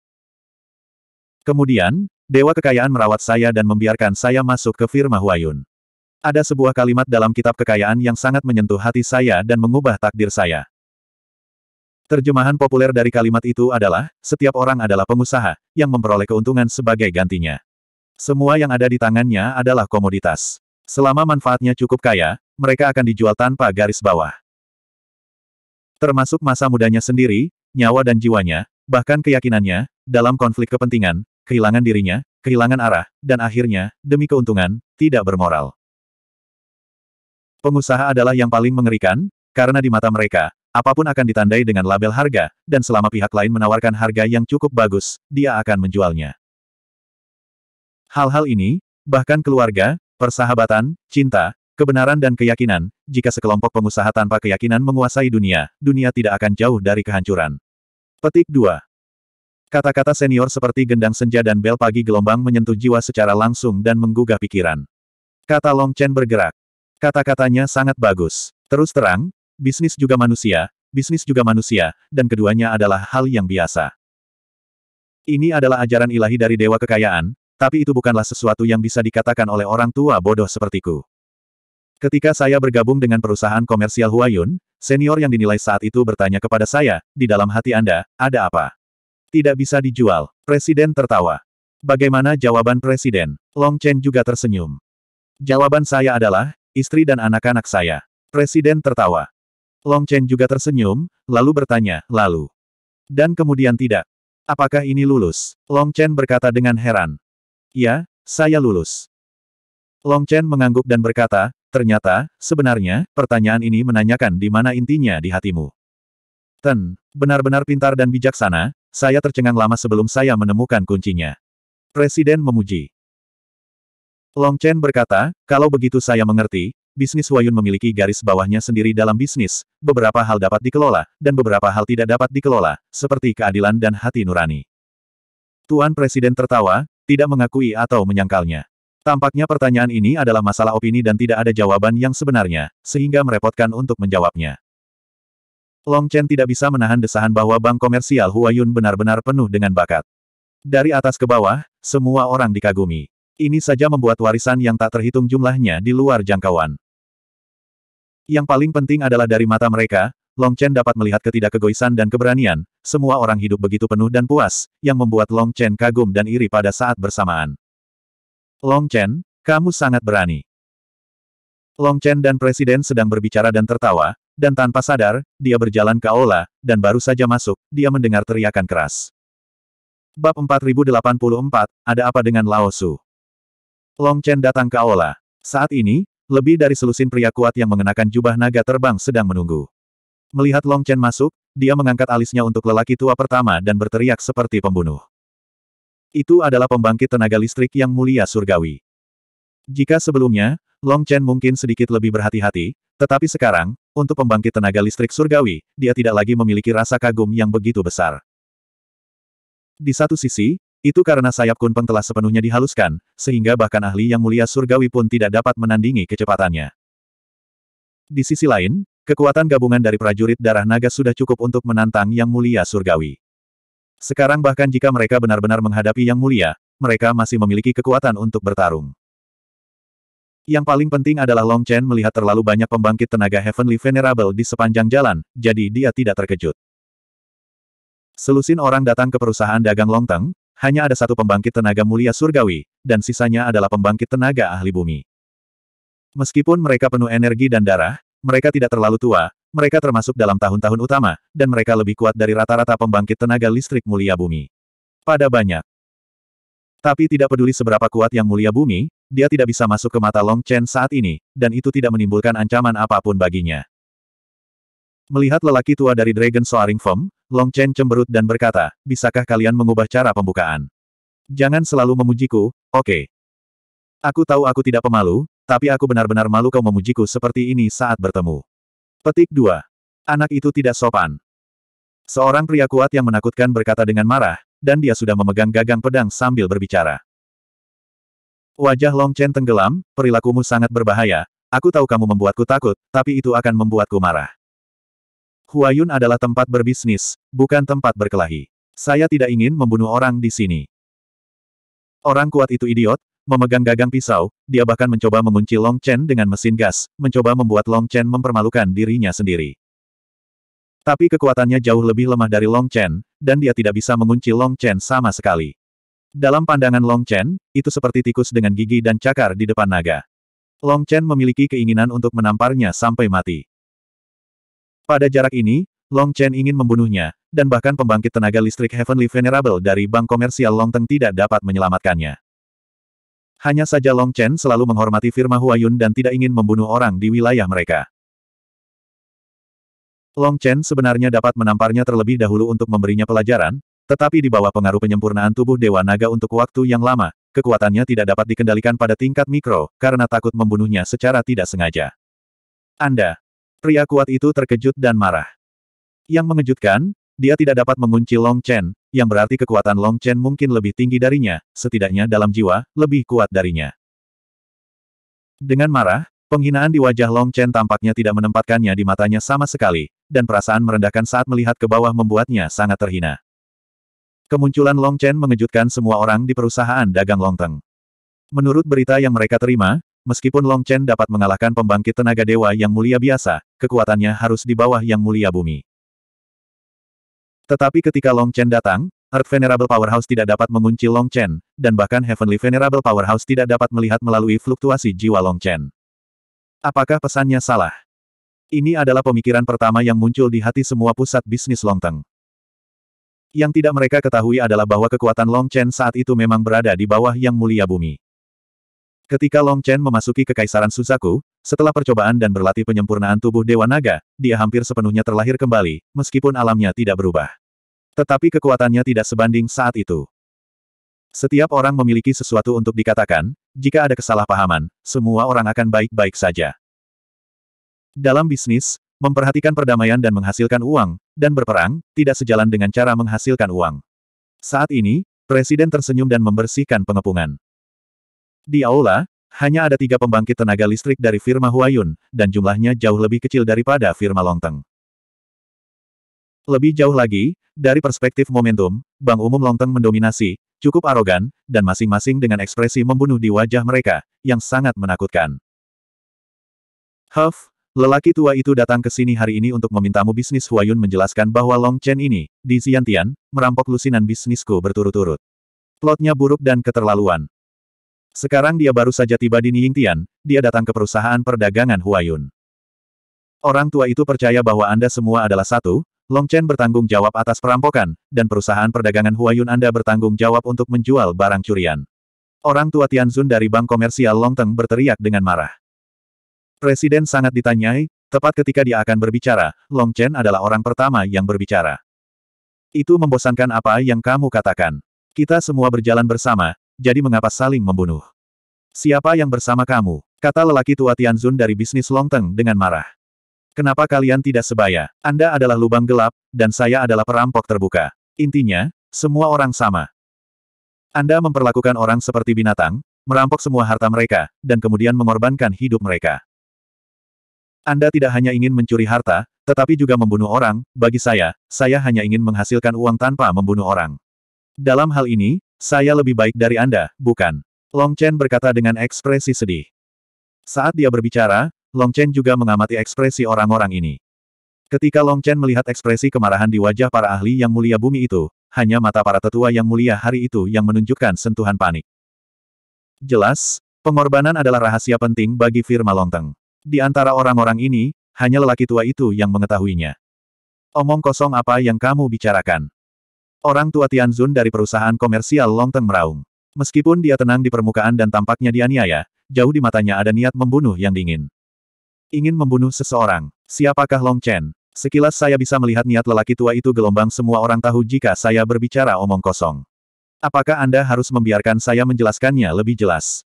Kemudian, Dewa Kekayaan merawat saya dan membiarkan saya masuk ke firma Huayun. Ada sebuah kalimat dalam kitab kekayaan yang sangat menyentuh hati saya dan mengubah takdir saya. Terjemahan populer dari kalimat itu adalah, setiap orang adalah pengusaha, yang memperoleh keuntungan sebagai gantinya. Semua yang ada di tangannya adalah komoditas. Selama manfaatnya cukup kaya, mereka akan dijual tanpa garis bawah. Termasuk masa mudanya sendiri, nyawa dan jiwanya, bahkan keyakinannya, dalam konflik kepentingan, kehilangan dirinya, kehilangan arah, dan akhirnya, demi keuntungan, tidak bermoral. Pengusaha adalah yang paling mengerikan, karena di mata mereka, apapun akan ditandai dengan label harga, dan selama pihak lain menawarkan harga yang cukup bagus, dia akan menjualnya. Hal-hal ini, bahkan keluarga, persahabatan, cinta, kebenaran dan keyakinan, jika sekelompok pengusaha tanpa keyakinan menguasai dunia, dunia tidak akan jauh dari kehancuran. Petik 2. Kata-kata senior seperti gendang senja dan bel pagi gelombang menyentuh jiwa secara langsung dan menggugah pikiran. Kata Long Chen bergerak. Kata-katanya sangat bagus. Terus terang, bisnis juga manusia, bisnis juga manusia, dan keduanya adalah hal yang biasa. Ini adalah ajaran ilahi dari Dewa Kekayaan, tapi itu bukanlah sesuatu yang bisa dikatakan oleh orang tua bodoh sepertiku. Ketika saya bergabung dengan perusahaan komersial Huayun, senior yang dinilai saat itu bertanya kepada saya, di dalam hati Anda, ada apa? Tidak bisa dijual. Presiden tertawa. Bagaimana jawaban Presiden? Long Chen juga tersenyum. Jawaban saya adalah, istri dan anak-anak saya. Presiden tertawa. Long Chen juga tersenyum, lalu bertanya, lalu. Dan kemudian tidak. Apakah ini lulus? Long Chen berkata dengan heran. Ya, saya lulus. Long Chen mengangguk dan berkata, ternyata, sebenarnya, pertanyaan ini menanyakan di mana intinya di hatimu. Ten, benar-benar pintar dan bijaksana, saya tercengang lama sebelum saya menemukan kuncinya. Presiden memuji. Long Chen berkata, kalau begitu saya mengerti, bisnis Wayun memiliki garis bawahnya sendiri dalam bisnis, beberapa hal dapat dikelola, dan beberapa hal tidak dapat dikelola, seperti keadilan dan hati nurani. Tuan Presiden tertawa, tidak mengakui atau menyangkalnya. Tampaknya pertanyaan ini adalah masalah opini dan tidak ada jawaban yang sebenarnya, sehingga merepotkan untuk menjawabnya. Long Chen tidak bisa menahan desahan bahwa bank komersial Huayun benar-benar penuh dengan bakat. Dari atas ke bawah, semua orang dikagumi. Ini saja membuat warisan yang tak terhitung jumlahnya di luar jangkauan. Yang paling penting adalah dari mata mereka, Long Chen dapat melihat ketidakkegoisan dan keberanian, semua orang hidup begitu penuh dan puas, yang membuat Long Chen kagum dan iri pada saat bersamaan. Long Chen, kamu sangat berani. Long Chen dan Presiden sedang berbicara dan tertawa, dan tanpa sadar, dia berjalan ke aula, dan baru saja masuk, dia mendengar teriakan keras. Bab 4084, ada apa dengan Lao Su? Long Chen datang ke aula. Saat ini, lebih dari selusin pria kuat yang mengenakan jubah naga terbang sedang menunggu. Melihat Long Chen masuk, dia mengangkat alisnya untuk lelaki tua pertama dan berteriak seperti pembunuh. Itu adalah pembangkit tenaga listrik yang mulia surgawi. Jika sebelumnya, Long Chen mungkin sedikit lebih berhati-hati, tetapi sekarang, untuk pembangkit tenaga listrik surgawi, dia tidak lagi memiliki rasa kagum yang begitu besar. Di satu sisi, itu karena sayap kunpeng telah sepenuhnya dihaluskan, sehingga bahkan ahli yang mulia surgawi pun tidak dapat menandingi kecepatannya. Di sisi lain, Kekuatan gabungan dari prajurit darah naga sudah cukup untuk menantang Yang Mulia Surgawi. Sekarang bahkan jika mereka benar-benar menghadapi Yang Mulia, mereka masih memiliki kekuatan untuk bertarung. Yang paling penting adalah Long Chen melihat terlalu banyak pembangkit tenaga Heavenly Venerable di sepanjang jalan, jadi dia tidak terkejut. Selusin orang datang ke perusahaan dagang Long Longteng, hanya ada satu pembangkit tenaga mulia surgawi, dan sisanya adalah pembangkit tenaga ahli bumi. Meskipun mereka penuh energi dan darah, mereka tidak terlalu tua, mereka termasuk dalam tahun-tahun utama, dan mereka lebih kuat dari rata-rata pembangkit tenaga listrik mulia bumi. Pada banyak. Tapi tidak peduli seberapa kuat yang mulia bumi, dia tidak bisa masuk ke mata Long Chen saat ini, dan itu tidak menimbulkan ancaman apapun baginya. Melihat lelaki tua dari Dragon Soaring Firm, Long Chen cemberut dan berkata, bisakah kalian mengubah cara pembukaan? Jangan selalu memujiku, oke. Okay. Aku tahu aku tidak pemalu, tapi aku benar-benar malu kau memujiku seperti ini saat bertemu. Petik 2. Anak itu tidak sopan. Seorang pria kuat yang menakutkan berkata dengan marah, dan dia sudah memegang gagang pedang sambil berbicara. Wajah Long Chen tenggelam, perilakumu sangat berbahaya, aku tahu kamu membuatku takut, tapi itu akan membuatku marah. Huayun adalah tempat berbisnis, bukan tempat berkelahi. Saya tidak ingin membunuh orang di sini. Orang kuat itu idiot, Memegang gagang pisau, dia bahkan mencoba mengunci Long Chen dengan mesin gas, mencoba membuat Long Chen mempermalukan dirinya sendiri. Tapi kekuatannya jauh lebih lemah dari Long Chen, dan dia tidak bisa mengunci Long Chen sama sekali. Dalam pandangan Long Chen, itu seperti tikus dengan gigi dan cakar di depan naga. Long Chen memiliki keinginan untuk menamparnya sampai mati. Pada jarak ini, Long Chen ingin membunuhnya, dan bahkan pembangkit tenaga listrik Heavenly Venerable dari bank komersial Long Teng tidak dapat menyelamatkannya. Hanya saja Long Chen selalu menghormati firma Huayun dan tidak ingin membunuh orang di wilayah mereka. Long Chen sebenarnya dapat menamparnya terlebih dahulu untuk memberinya pelajaran, tetapi di bawah pengaruh penyempurnaan tubuh Dewa Naga untuk waktu yang lama, kekuatannya tidak dapat dikendalikan pada tingkat mikro, karena takut membunuhnya secara tidak sengaja. Anda. Pria kuat itu terkejut dan marah. Yang mengejutkan, dia tidak dapat mengunci Long Chen, yang berarti kekuatan Long Chen mungkin lebih tinggi darinya, setidaknya dalam jiwa, lebih kuat darinya. Dengan marah, penghinaan di wajah Long Chen tampaknya tidak menempatkannya di matanya sama sekali, dan perasaan merendahkan saat melihat ke bawah membuatnya sangat terhina. Kemunculan Long Chen mengejutkan semua orang di perusahaan dagang Long Longteng. Menurut berita yang mereka terima, meskipun Long Chen dapat mengalahkan pembangkit tenaga dewa yang mulia biasa, kekuatannya harus di bawah yang mulia bumi. Tetapi ketika Long Chen datang, Earth Venerable Powerhouse tidak dapat mengunci Long Chen, dan bahkan Heavenly Venerable Powerhouse tidak dapat melihat melalui fluktuasi jiwa Long Chen. Apakah pesannya salah? Ini adalah pemikiran pertama yang muncul di hati semua pusat bisnis Long Longteng. Yang tidak mereka ketahui adalah bahwa kekuatan Long Chen saat itu memang berada di bawah Yang Mulia Bumi. Ketika Long Chen memasuki kekaisaran Suzaku, setelah percobaan dan berlatih penyempurnaan tubuh Dewa Naga, dia hampir sepenuhnya terlahir kembali, meskipun alamnya tidak berubah. Tetapi kekuatannya tidak sebanding saat itu. Setiap orang memiliki sesuatu untuk dikatakan, jika ada kesalahpahaman, semua orang akan baik-baik saja. Dalam bisnis, memperhatikan perdamaian dan menghasilkan uang, dan berperang, tidak sejalan dengan cara menghasilkan uang. Saat ini, Presiden tersenyum dan membersihkan pengepungan. Di aula, hanya ada tiga pembangkit tenaga listrik dari firma Huayun, dan jumlahnya jauh lebih kecil daripada firma Longteng. Lebih jauh lagi, dari perspektif momentum, Bank Umum Longteng mendominasi, cukup arogan, dan masing-masing dengan ekspresi membunuh di wajah mereka, yang sangat menakutkan. Huff, lelaki tua itu datang ke sini hari ini untuk memintamu bisnis Huayun menjelaskan bahwa Long Chen ini, di Xiantian, merampok lusinan bisnisku berturut-turut. Plotnya buruk dan keterlaluan, sekarang dia baru saja tiba di Tian, dia datang ke perusahaan perdagangan Huayun. Orang tua itu percaya bahwa Anda semua adalah satu, Long Chen bertanggung jawab atas perampokan, dan perusahaan perdagangan Huayun Anda bertanggung jawab untuk menjual barang curian. Orang tua Tianzun dari bank komersial Long Teng berteriak dengan marah. Presiden sangat ditanyai, tepat ketika dia akan berbicara, Long Chen adalah orang pertama yang berbicara. Itu membosankan apa yang kamu katakan. Kita semua berjalan bersama, jadi mengapa saling membunuh? Siapa yang bersama kamu? Kata lelaki tua Tianzun dari bisnis Longteng dengan marah. Kenapa kalian tidak sebaya? Anda adalah lubang gelap, dan saya adalah perampok terbuka. Intinya, semua orang sama. Anda memperlakukan orang seperti binatang, merampok semua harta mereka, dan kemudian mengorbankan hidup mereka. Anda tidak hanya ingin mencuri harta, tetapi juga membunuh orang, bagi saya, saya hanya ingin menghasilkan uang tanpa membunuh orang. Dalam hal ini, saya lebih baik dari Anda, bukan? Long Chen berkata dengan ekspresi sedih. Saat dia berbicara, Long Chen juga mengamati ekspresi orang-orang ini. Ketika Long Chen melihat ekspresi kemarahan di wajah para ahli yang mulia bumi itu, hanya mata para tetua yang mulia hari itu yang menunjukkan sentuhan panik. Jelas, pengorbanan adalah rahasia penting bagi firma Long Teng. Di antara orang-orang ini, hanya lelaki tua itu yang mengetahuinya. Omong kosong apa yang kamu bicarakan? Orang tua Tianzun dari perusahaan komersial Longteng meraung. Meskipun dia tenang di permukaan dan tampaknya dianiaya, jauh di matanya ada niat membunuh yang dingin. Ingin membunuh seseorang. Siapakah Long Chen? Sekilas saya bisa melihat niat lelaki tua itu gelombang semua orang tahu jika saya berbicara omong kosong. Apakah Anda harus membiarkan saya menjelaskannya lebih jelas?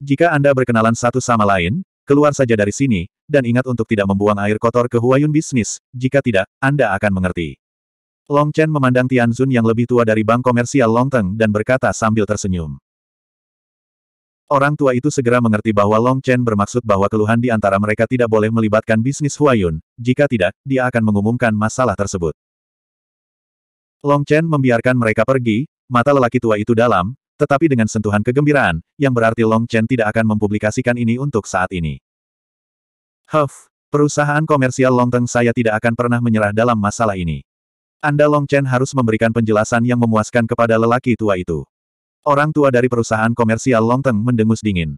Jika Anda berkenalan satu sama lain, keluar saja dari sini, dan ingat untuk tidak membuang air kotor ke Huayun bisnis, jika tidak, Anda akan mengerti. Long Chen memandang Tian Zun yang lebih tua dari bank komersial Long Teng dan berkata sambil tersenyum. Orang tua itu segera mengerti bahwa Long Chen bermaksud bahwa keluhan di antara mereka tidak boleh melibatkan bisnis Huayun, jika tidak, dia akan mengumumkan masalah tersebut. Long Chen membiarkan mereka pergi, mata lelaki tua itu dalam, tetapi dengan sentuhan kegembiraan, yang berarti Long Chen tidak akan mempublikasikan ini untuk saat ini. Huff, perusahaan komersial Long Teng saya tidak akan pernah menyerah dalam masalah ini. Anda Long Chen harus memberikan penjelasan yang memuaskan kepada lelaki tua itu. Orang tua dari perusahaan komersial Long Teng mendengus dingin.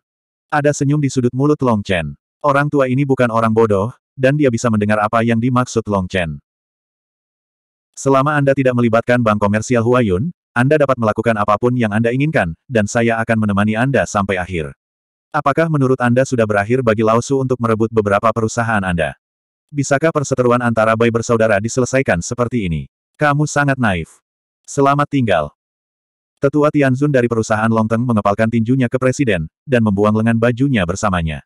Ada senyum di sudut mulut Long Chen. Orang tua ini bukan orang bodoh, dan dia bisa mendengar apa yang dimaksud Long Chen. Selama Anda tidak melibatkan bank komersial Huayun, Anda dapat melakukan apapun yang Anda inginkan, dan saya akan menemani Anda sampai akhir. Apakah menurut Anda sudah berakhir bagi Lausu untuk merebut beberapa perusahaan Anda? Bisakah perseteruan antara bayi bersaudara diselesaikan seperti ini? Kamu sangat naif. Selamat tinggal. Tetua Tianzun dari perusahaan Longteng mengepalkan tinjunya ke presiden, dan membuang lengan bajunya bersamanya.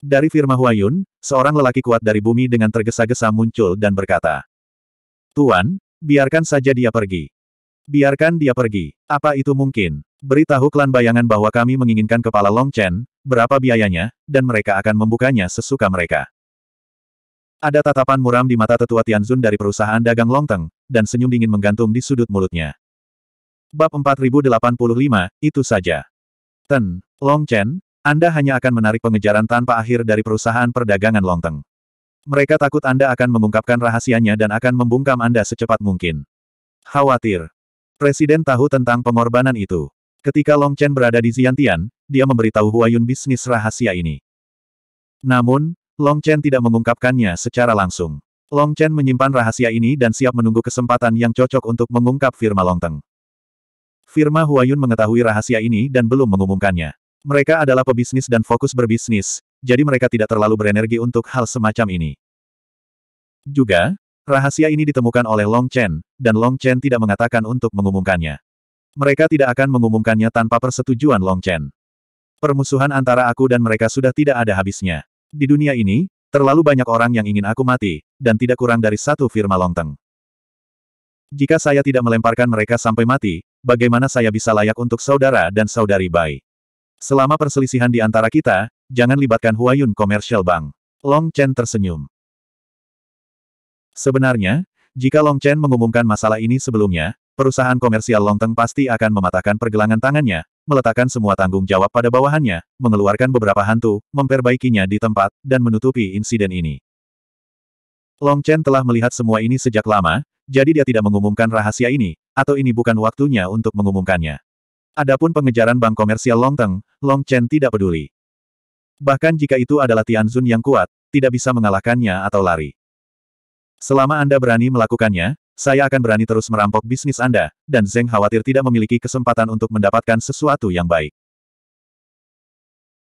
Dari firma Huayun, seorang lelaki kuat dari bumi dengan tergesa-gesa muncul dan berkata, Tuan, biarkan saja dia pergi. Biarkan dia pergi. Apa itu mungkin? Beritahu klan bayangan bahwa kami menginginkan kepala Long Chen, berapa biayanya, dan mereka akan membukanya sesuka mereka. Ada tatapan muram di mata tetua Tianzun dari perusahaan dagang Longteng, dan senyum dingin menggantung di sudut mulutnya. Bab 4085, itu saja. Ten, Long Chen, Anda hanya akan menarik pengejaran tanpa akhir dari perusahaan perdagangan Longteng. Mereka takut Anda akan mengungkapkan rahasianya dan akan membungkam Anda secepat mungkin. Khawatir. Presiden tahu tentang pengorbanan itu. Ketika Long Chen berada di Xiantian, dia memberitahu Huayun bisnis rahasia ini. Namun, Long Chen tidak mengungkapkannya secara langsung. Long Chen menyimpan rahasia ini dan siap menunggu kesempatan yang cocok untuk mengungkap firma Long Teng. Firma Huayun mengetahui rahasia ini dan belum mengumumkannya. Mereka adalah pebisnis dan fokus berbisnis, jadi mereka tidak terlalu berenergi untuk hal semacam ini. Juga, rahasia ini ditemukan oleh Long Chen, dan Long Chen tidak mengatakan untuk mengumumkannya. Mereka tidak akan mengumumkannya tanpa persetujuan Long Chen. Permusuhan antara aku dan mereka sudah tidak ada habisnya. Di dunia ini, terlalu banyak orang yang ingin aku mati, dan tidak kurang dari satu firma Longteng. Jika saya tidak melemparkan mereka sampai mati, bagaimana saya bisa layak untuk saudara dan saudari Bai? Selama perselisihan di antara kita, jangan libatkan Huayun Komersial Bank. Long Chen tersenyum. Sebenarnya, jika Long Chen mengumumkan masalah ini sebelumnya, perusahaan komersial Longteng pasti akan mematahkan pergelangan tangannya, meletakkan semua tanggung jawab pada bawahannya, mengeluarkan beberapa hantu, memperbaikinya di tempat, dan menutupi insiden ini. Long Chen telah melihat semua ini sejak lama, jadi dia tidak mengumumkan rahasia ini, atau ini bukan waktunya untuk mengumumkannya. Adapun pengejaran bank komersial Long Teng, Long Chen tidak peduli. Bahkan jika itu adalah Tianzun yang kuat, tidak bisa mengalahkannya atau lari. Selama Anda berani melakukannya, saya akan berani terus merampok bisnis Anda, dan Zeng khawatir tidak memiliki kesempatan untuk mendapatkan sesuatu yang baik.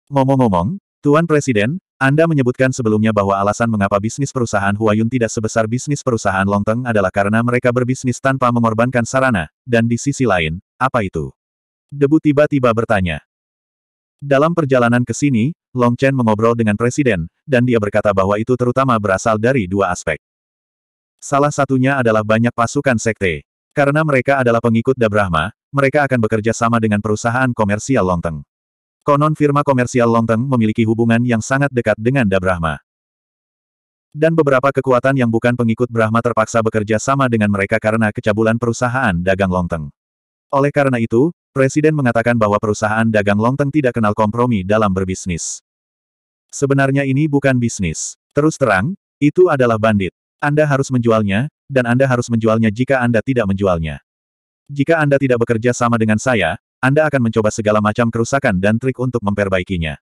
Ngomong-ngomong, Tuan Presiden, Anda menyebutkan sebelumnya bahwa alasan mengapa bisnis perusahaan Huayun tidak sebesar bisnis perusahaan Longteng adalah karena mereka berbisnis tanpa mengorbankan sarana, dan di sisi lain, apa itu? Debu tiba-tiba bertanya. Dalam perjalanan ke sini, Long Chen mengobrol dengan presiden, dan dia berkata bahwa itu terutama berasal dari dua aspek. Salah satunya adalah banyak pasukan sekte. Karena mereka adalah pengikut Dabrahma, mereka akan bekerja sama dengan perusahaan komersial Longteng. Konon firma komersial Longteng memiliki hubungan yang sangat dekat dengan Dabrahma, Dan beberapa kekuatan yang bukan pengikut Brahma terpaksa bekerja sama dengan mereka karena kecabulan perusahaan dagang Longteng. Oleh karena itu, Presiden mengatakan bahwa perusahaan dagang Longteng tidak kenal kompromi dalam berbisnis. Sebenarnya ini bukan bisnis. Terus terang, itu adalah bandit. Anda harus menjualnya, dan Anda harus menjualnya jika Anda tidak menjualnya. Jika Anda tidak bekerja sama dengan saya, Anda akan mencoba segala macam kerusakan dan trik untuk memperbaikinya.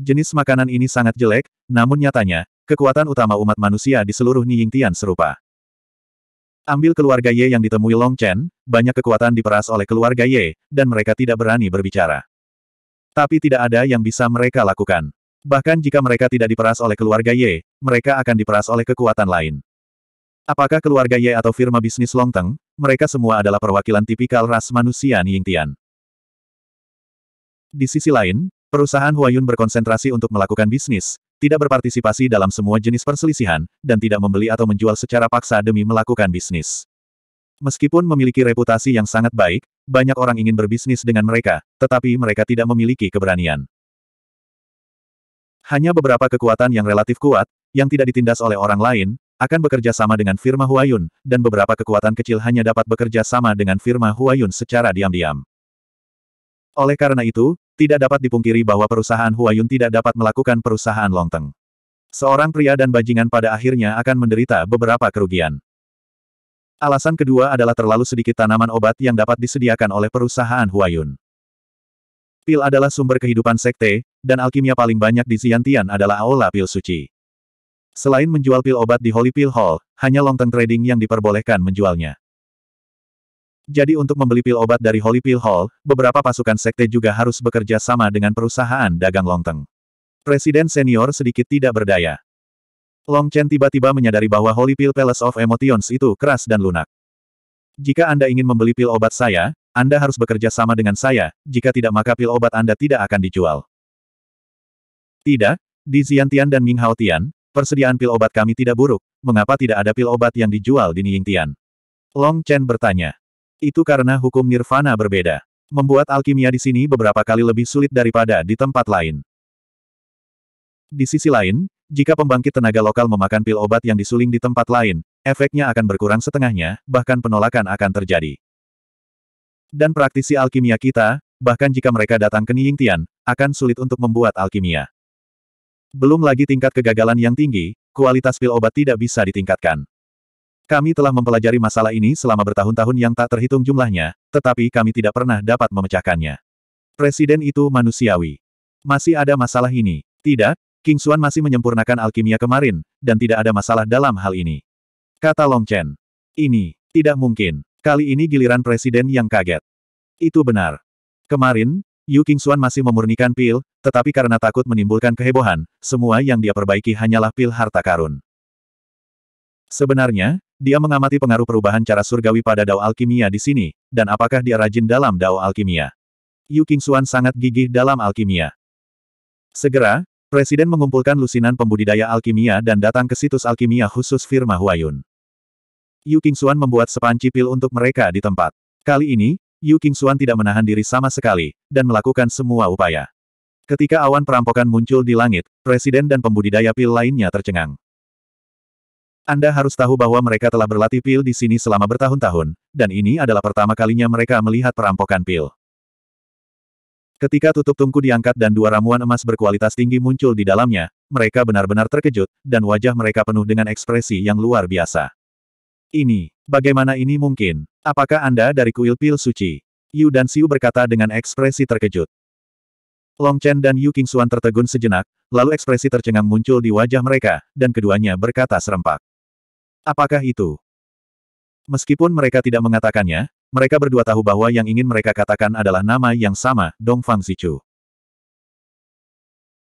Jenis makanan ini sangat jelek, namun nyatanya, kekuatan utama umat manusia di seluruh Tian serupa. Ambil keluarga Ye yang ditemui Long Chen, banyak kekuatan diperas oleh keluarga Ye, dan mereka tidak berani berbicara. Tapi tidak ada yang bisa mereka lakukan. Bahkan jika mereka tidak diperas oleh keluarga Ye, mereka akan diperas oleh kekuatan lain. Apakah keluarga Ye atau firma bisnis Longteng, mereka semua adalah perwakilan tipikal ras manusia Ningtian. Di sisi lain, perusahaan Huayun berkonsentrasi untuk melakukan bisnis, tidak berpartisipasi dalam semua jenis perselisihan, dan tidak membeli atau menjual secara paksa demi melakukan bisnis. Meskipun memiliki reputasi yang sangat baik, banyak orang ingin berbisnis dengan mereka, tetapi mereka tidak memiliki keberanian. Hanya beberapa kekuatan yang relatif kuat, yang tidak ditindas oleh orang lain, akan bekerja sama dengan firma Huayun, dan beberapa kekuatan kecil hanya dapat bekerja sama dengan firma Huayun secara diam-diam. Oleh karena itu, tidak dapat dipungkiri bahwa perusahaan Huayun tidak dapat melakukan perusahaan longteng. Seorang pria dan bajingan pada akhirnya akan menderita beberapa kerugian. Alasan kedua adalah terlalu sedikit tanaman obat yang dapat disediakan oleh perusahaan Huayun. Pil adalah sumber kehidupan sekte, dan alkimia paling banyak di Xiantian adalah aula pil suci. Selain menjual pil obat di Holy Pill Hall, hanya long-term trading yang diperbolehkan menjualnya. Jadi untuk membeli pil obat dari Holy Pill Hall, beberapa pasukan sekte juga harus bekerja sama dengan perusahaan dagang long long-term. Presiden senior sedikit tidak berdaya. Long Chen tiba-tiba menyadari bahwa Holy Pill Palace of Emotions itu keras dan lunak. Jika Anda ingin membeli pil obat saya, anda harus bekerja sama dengan saya, jika tidak maka pil obat Anda tidak akan dijual. Tidak, di Ziantian dan Ming Haotian, persediaan pil obat kami tidak buruk, mengapa tidak ada pil obat yang dijual di Niingtian? Long Chen bertanya. Itu karena hukum nirvana berbeda. Membuat alkimia di sini beberapa kali lebih sulit daripada di tempat lain. Di sisi lain, jika pembangkit tenaga lokal memakan pil obat yang disuling di tempat lain, efeknya akan berkurang setengahnya, bahkan penolakan akan terjadi. Dan praktisi alkimia kita, bahkan jika mereka datang ke Tian, akan sulit untuk membuat alkimia. Belum lagi tingkat kegagalan yang tinggi, kualitas pil obat tidak bisa ditingkatkan. Kami telah mempelajari masalah ini selama bertahun-tahun yang tak terhitung jumlahnya, tetapi kami tidak pernah dapat memecahkannya. Presiden itu manusiawi. Masih ada masalah ini. Tidak, King Xuan masih menyempurnakan alkimia kemarin, dan tidak ada masalah dalam hal ini. Kata Long Chen. Ini, tidak mungkin. Kali ini giliran presiden yang kaget. Itu benar. Kemarin, Yu Qingxuan masih memurnikan pil, tetapi karena takut menimbulkan kehebohan, semua yang dia perbaiki hanyalah pil harta karun. Sebenarnya, dia mengamati pengaruh perubahan cara surgawi pada dao alkimia di sini, dan apakah dia rajin dalam dao alkimia. Yu Qingxuan sangat gigih dalam alkimia. Segera, Presiden mengumpulkan lusinan pembudidaya alkimia dan datang ke situs alkimia khusus firma Huayun. Yu Qingxuan membuat sepanci pil untuk mereka di tempat. Kali ini, Yu Qingxuan tidak menahan diri sama sekali, dan melakukan semua upaya. Ketika awan perampokan muncul di langit, presiden dan pembudidaya pil lainnya tercengang. Anda harus tahu bahwa mereka telah berlatih pil di sini selama bertahun-tahun, dan ini adalah pertama kalinya mereka melihat perampokan pil. Ketika tutup tungku diangkat dan dua ramuan emas berkualitas tinggi muncul di dalamnya, mereka benar-benar terkejut, dan wajah mereka penuh dengan ekspresi yang luar biasa. Ini, bagaimana ini mungkin? Apakah Anda dari kuil pil suci? Yu dan Siu berkata dengan ekspresi terkejut. Long Chen dan Yu King Xuan tertegun sejenak, lalu ekspresi tercengang muncul di wajah mereka, dan keduanya berkata serempak. Apakah itu? Meskipun mereka tidak mengatakannya, mereka berdua tahu bahwa yang ingin mereka katakan adalah nama yang sama, Dongfang Zichu.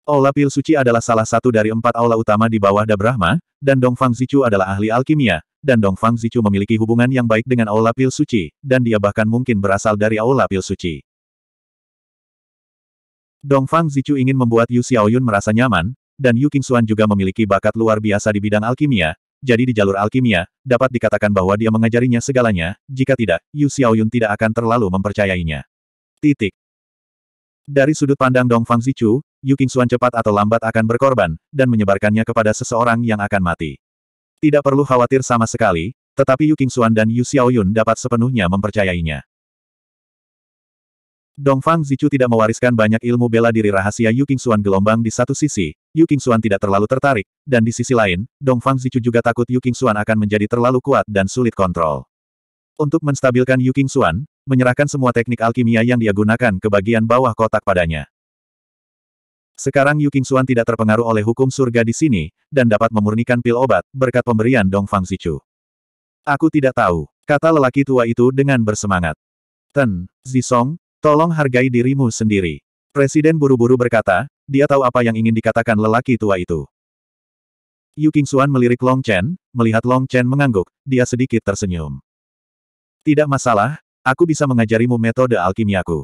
Aula Pil Suci adalah salah satu dari empat aula utama di bawah Dabrahma, Brahma, dan Dongfang Zichu adalah ahli alkimia, dan Dongfang Zichu memiliki hubungan yang baik dengan Aula Pil Suci, dan dia bahkan mungkin berasal dari Aula Pil Suci. Dongfang Zichu ingin membuat Yu Xiaoyun merasa nyaman, dan Yu Qingxuan juga memiliki bakat luar biasa di bidang alkimia, jadi di jalur alkimia, dapat dikatakan bahwa dia mengajarinya segalanya, jika tidak, Yu Xiaoyun tidak akan terlalu mempercayainya. Titik. Dari sudut pandang Dongfang Zichu, Yu Qingxuan cepat atau lambat akan berkorban, dan menyebarkannya kepada seseorang yang akan mati. Tidak perlu khawatir sama sekali, tetapi Yu Qingxuan dan Yu Xiaoyun dapat sepenuhnya mempercayainya. Dongfang Zichu tidak mewariskan banyak ilmu bela diri rahasia Yu Qingxuan gelombang di satu sisi, Yu Qingxuan tidak terlalu tertarik, dan di sisi lain, Dongfang Zichu juga takut Yu Qingxuan akan menjadi terlalu kuat dan sulit kontrol. Untuk menstabilkan Yu Qingxuan, menyerahkan semua teknik alkimia yang dia gunakan ke bagian bawah kotak padanya. Sekarang Yu Qingxuan tidak terpengaruh oleh hukum surga di sini, dan dapat memurnikan pil obat, berkat pemberian Dong Fang Zichu. Aku tidak tahu, kata lelaki tua itu dengan bersemangat. Ten, Zisong, tolong hargai dirimu sendiri. Presiden buru-buru berkata, dia tahu apa yang ingin dikatakan lelaki tua itu. Yu Qingxuan melirik Long Chen, melihat Long Chen mengangguk, dia sedikit tersenyum. Tidak masalah, aku bisa mengajarimu metode alkimiaku.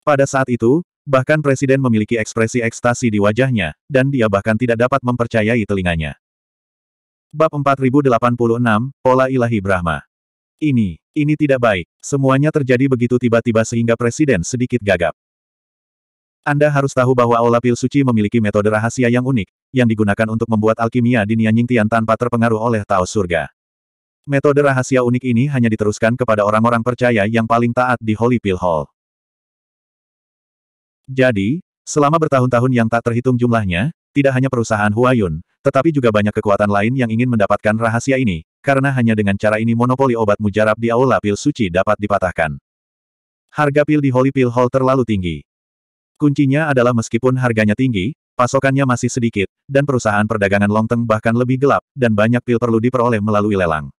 Pada saat itu, Bahkan presiden memiliki ekspresi ekstasi di wajahnya, dan dia bahkan tidak dapat mempercayai telinganya. Bab 4086, Pola Ilahi Brahma. Ini, ini tidak baik. Semuanya terjadi begitu tiba-tiba sehingga presiden sedikit gagap. Anda harus tahu bahwa Aula Pil Suci memiliki metode rahasia yang unik, yang digunakan untuk membuat alkimia di Nianyingtian tanpa terpengaruh oleh Tao Surga. Metode rahasia unik ini hanya diteruskan kepada orang-orang percaya yang paling taat di Holy Pill Hall. Jadi, selama bertahun-tahun yang tak terhitung jumlahnya, tidak hanya perusahaan Huayun, tetapi juga banyak kekuatan lain yang ingin mendapatkan rahasia ini, karena hanya dengan cara ini monopoli obat mujarab di Aula Pil Suci dapat dipatahkan. Harga pil di Holy Pill Hall terlalu tinggi. Kuncinya adalah meskipun harganya tinggi, pasokannya masih sedikit, dan perusahaan perdagangan Longteng bahkan lebih gelap, dan banyak pil perlu diperoleh melalui lelang.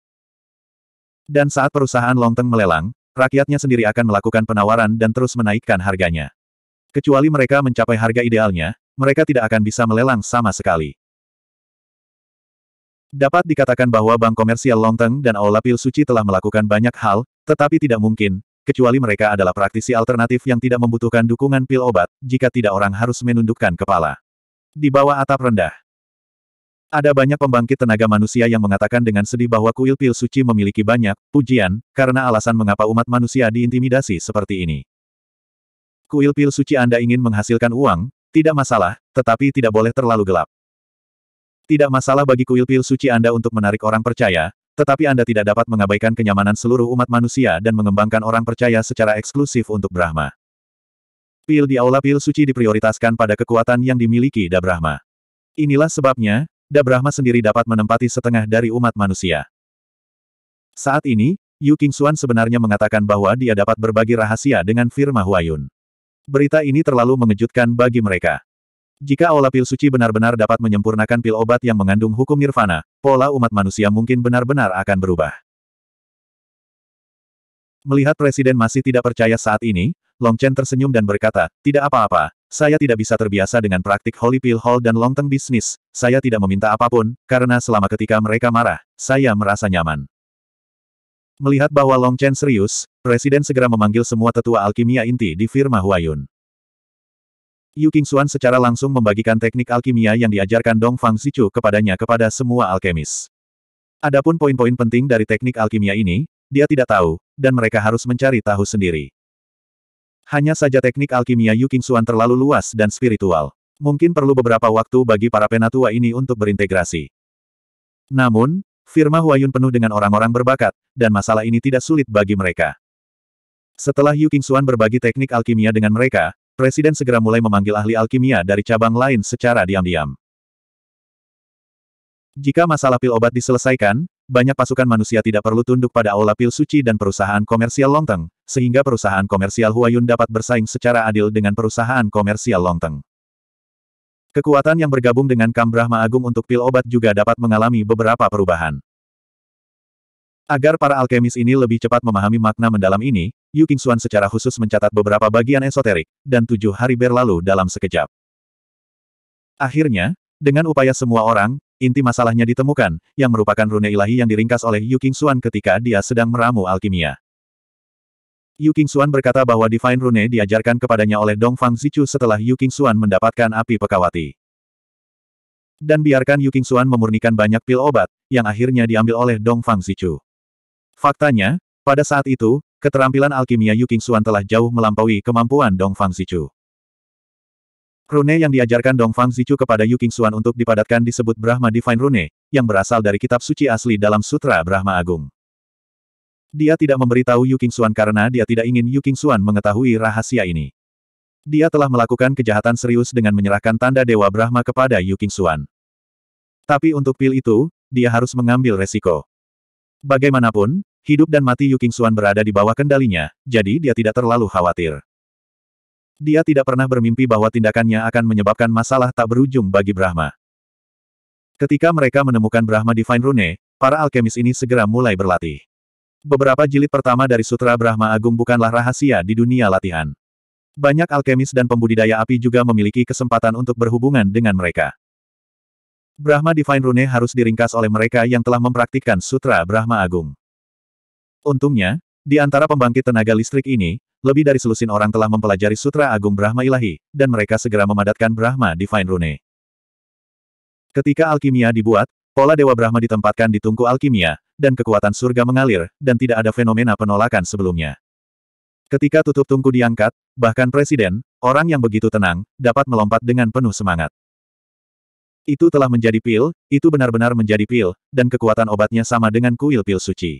Dan saat perusahaan Longteng melelang, rakyatnya sendiri akan melakukan penawaran dan terus menaikkan harganya. Kecuali mereka mencapai harga idealnya, mereka tidak akan bisa melelang sama sekali. Dapat dikatakan bahwa Bank Komersial Longteng dan Aula Pil Suci telah melakukan banyak hal, tetapi tidak mungkin, kecuali mereka adalah praktisi alternatif yang tidak membutuhkan dukungan pil obat, jika tidak orang harus menundukkan kepala. Di bawah atap rendah. Ada banyak pembangkit tenaga manusia yang mengatakan dengan sedih bahwa kuil pil suci memiliki banyak pujian, karena alasan mengapa umat manusia diintimidasi seperti ini kuil pil suci Anda ingin menghasilkan uang, tidak masalah, tetapi tidak boleh terlalu gelap. Tidak masalah bagi kuil pil suci Anda untuk menarik orang percaya, tetapi Anda tidak dapat mengabaikan kenyamanan seluruh umat manusia dan mengembangkan orang percaya secara eksklusif untuk Brahma. Pil di aula pil suci diprioritaskan pada kekuatan yang dimiliki Da Brahma. Inilah sebabnya, Da Brahma sendiri dapat menempati setengah dari umat manusia. Saat ini, Yu Xuan sebenarnya mengatakan bahwa dia dapat berbagi rahasia dengan Firma Huayun. Berita ini terlalu mengejutkan bagi mereka. Jika aula pil suci benar-benar dapat menyempurnakan pil obat yang mengandung hukum nirvana, pola umat manusia mungkin benar-benar akan berubah. Melihat Presiden masih tidak percaya saat ini, Long Chen tersenyum dan berkata, tidak apa-apa, saya tidak bisa terbiasa dengan praktik Holy Pill Hall dan long Longteng bisnis, saya tidak meminta apapun, karena selama ketika mereka marah, saya merasa nyaman. Melihat bahwa Long Chen serius, Presiden segera memanggil semua tetua alkimia inti di firma Huayun. Yu Qingxuan secara langsung membagikan teknik alkimia yang diajarkan Dong Fang Zichu kepadanya kepada semua alkemis. Adapun poin-poin penting dari teknik alkimia ini, dia tidak tahu, dan mereka harus mencari tahu sendiri. Hanya saja teknik alkimia Yu Qingxuan terlalu luas dan spiritual. Mungkin perlu beberapa waktu bagi para penatua ini untuk berintegrasi. Namun, firma Huayun penuh dengan orang-orang berbakat, dan masalah ini tidak sulit bagi mereka. Setelah Yu Qingxuan berbagi teknik alkimia dengan mereka, Presiden segera mulai memanggil ahli alkimia dari cabang lain secara diam-diam. Jika masalah pil obat diselesaikan, banyak pasukan manusia tidak perlu tunduk pada aula pil suci dan perusahaan komersial Longteng, sehingga perusahaan komersial Huayun dapat bersaing secara adil dengan perusahaan komersial Longteng. Kekuatan yang bergabung dengan Kam Brahma Agung untuk pil obat juga dapat mengalami beberapa perubahan. Agar para alkemis ini lebih cepat memahami makna mendalam ini, Yu Qingxuan secara khusus mencatat beberapa bagian esoterik, dan tujuh hari berlalu dalam sekejap. Akhirnya, dengan upaya semua orang, inti masalahnya ditemukan, yang merupakan rune ilahi yang diringkas oleh Yu Qingxuan ketika dia sedang meramu alkimia. Yu Qingxuan berkata bahwa Divine Rune diajarkan kepadanya oleh Dongfang Fang Zichu setelah Yu Qingxuan mendapatkan api pekawati. Dan biarkan Yu Qingxuan memurnikan banyak pil obat, yang akhirnya diambil oleh Dongfang Fang Zichu. Faktanya, pada saat itu, keterampilan alkimia Yu Qingxuan telah jauh melampaui kemampuan Dong Fang Zichu. Rune yang diajarkan Dong Fang Zichu kepada Yu Qingxuan untuk dipadatkan disebut Brahma Divine Rune, yang berasal dari kitab suci asli dalam Sutra Brahma Agung. Dia tidak memberitahu Yu Qingxuan karena dia tidak ingin Yu Qingxuan mengetahui rahasia ini. Dia telah melakukan kejahatan serius dengan menyerahkan tanda Dewa Brahma kepada Yu Qingxuan. Tapi untuk pil itu, dia harus mengambil resiko. Bagaimanapun, Hidup dan mati Yu Xuan berada di bawah kendalinya, jadi dia tidak terlalu khawatir. Dia tidak pernah bermimpi bahwa tindakannya akan menyebabkan masalah tak berujung bagi Brahma. Ketika mereka menemukan Brahma Divine Rune, para alkemis ini segera mulai berlatih. Beberapa jilid pertama dari Sutra Brahma Agung bukanlah rahasia di dunia latihan. Banyak alkemis dan pembudidaya api juga memiliki kesempatan untuk berhubungan dengan mereka. Brahma Divine Rune harus diringkas oleh mereka yang telah mempraktikkan Sutra Brahma Agung. Untungnya, di antara pembangkit tenaga listrik ini, lebih dari selusin orang telah mempelajari Sutra Agung Brahma Ilahi, dan mereka segera memadatkan Brahma di Fine Rune. Ketika alkimia dibuat, pola Dewa Brahma ditempatkan di tungku alkimia, dan kekuatan surga mengalir, dan tidak ada fenomena penolakan sebelumnya. Ketika tutup tungku diangkat, bahkan presiden, orang yang begitu tenang, dapat melompat dengan penuh semangat. Itu telah menjadi pil, itu benar-benar menjadi pil, dan kekuatan obatnya sama dengan kuil pil suci.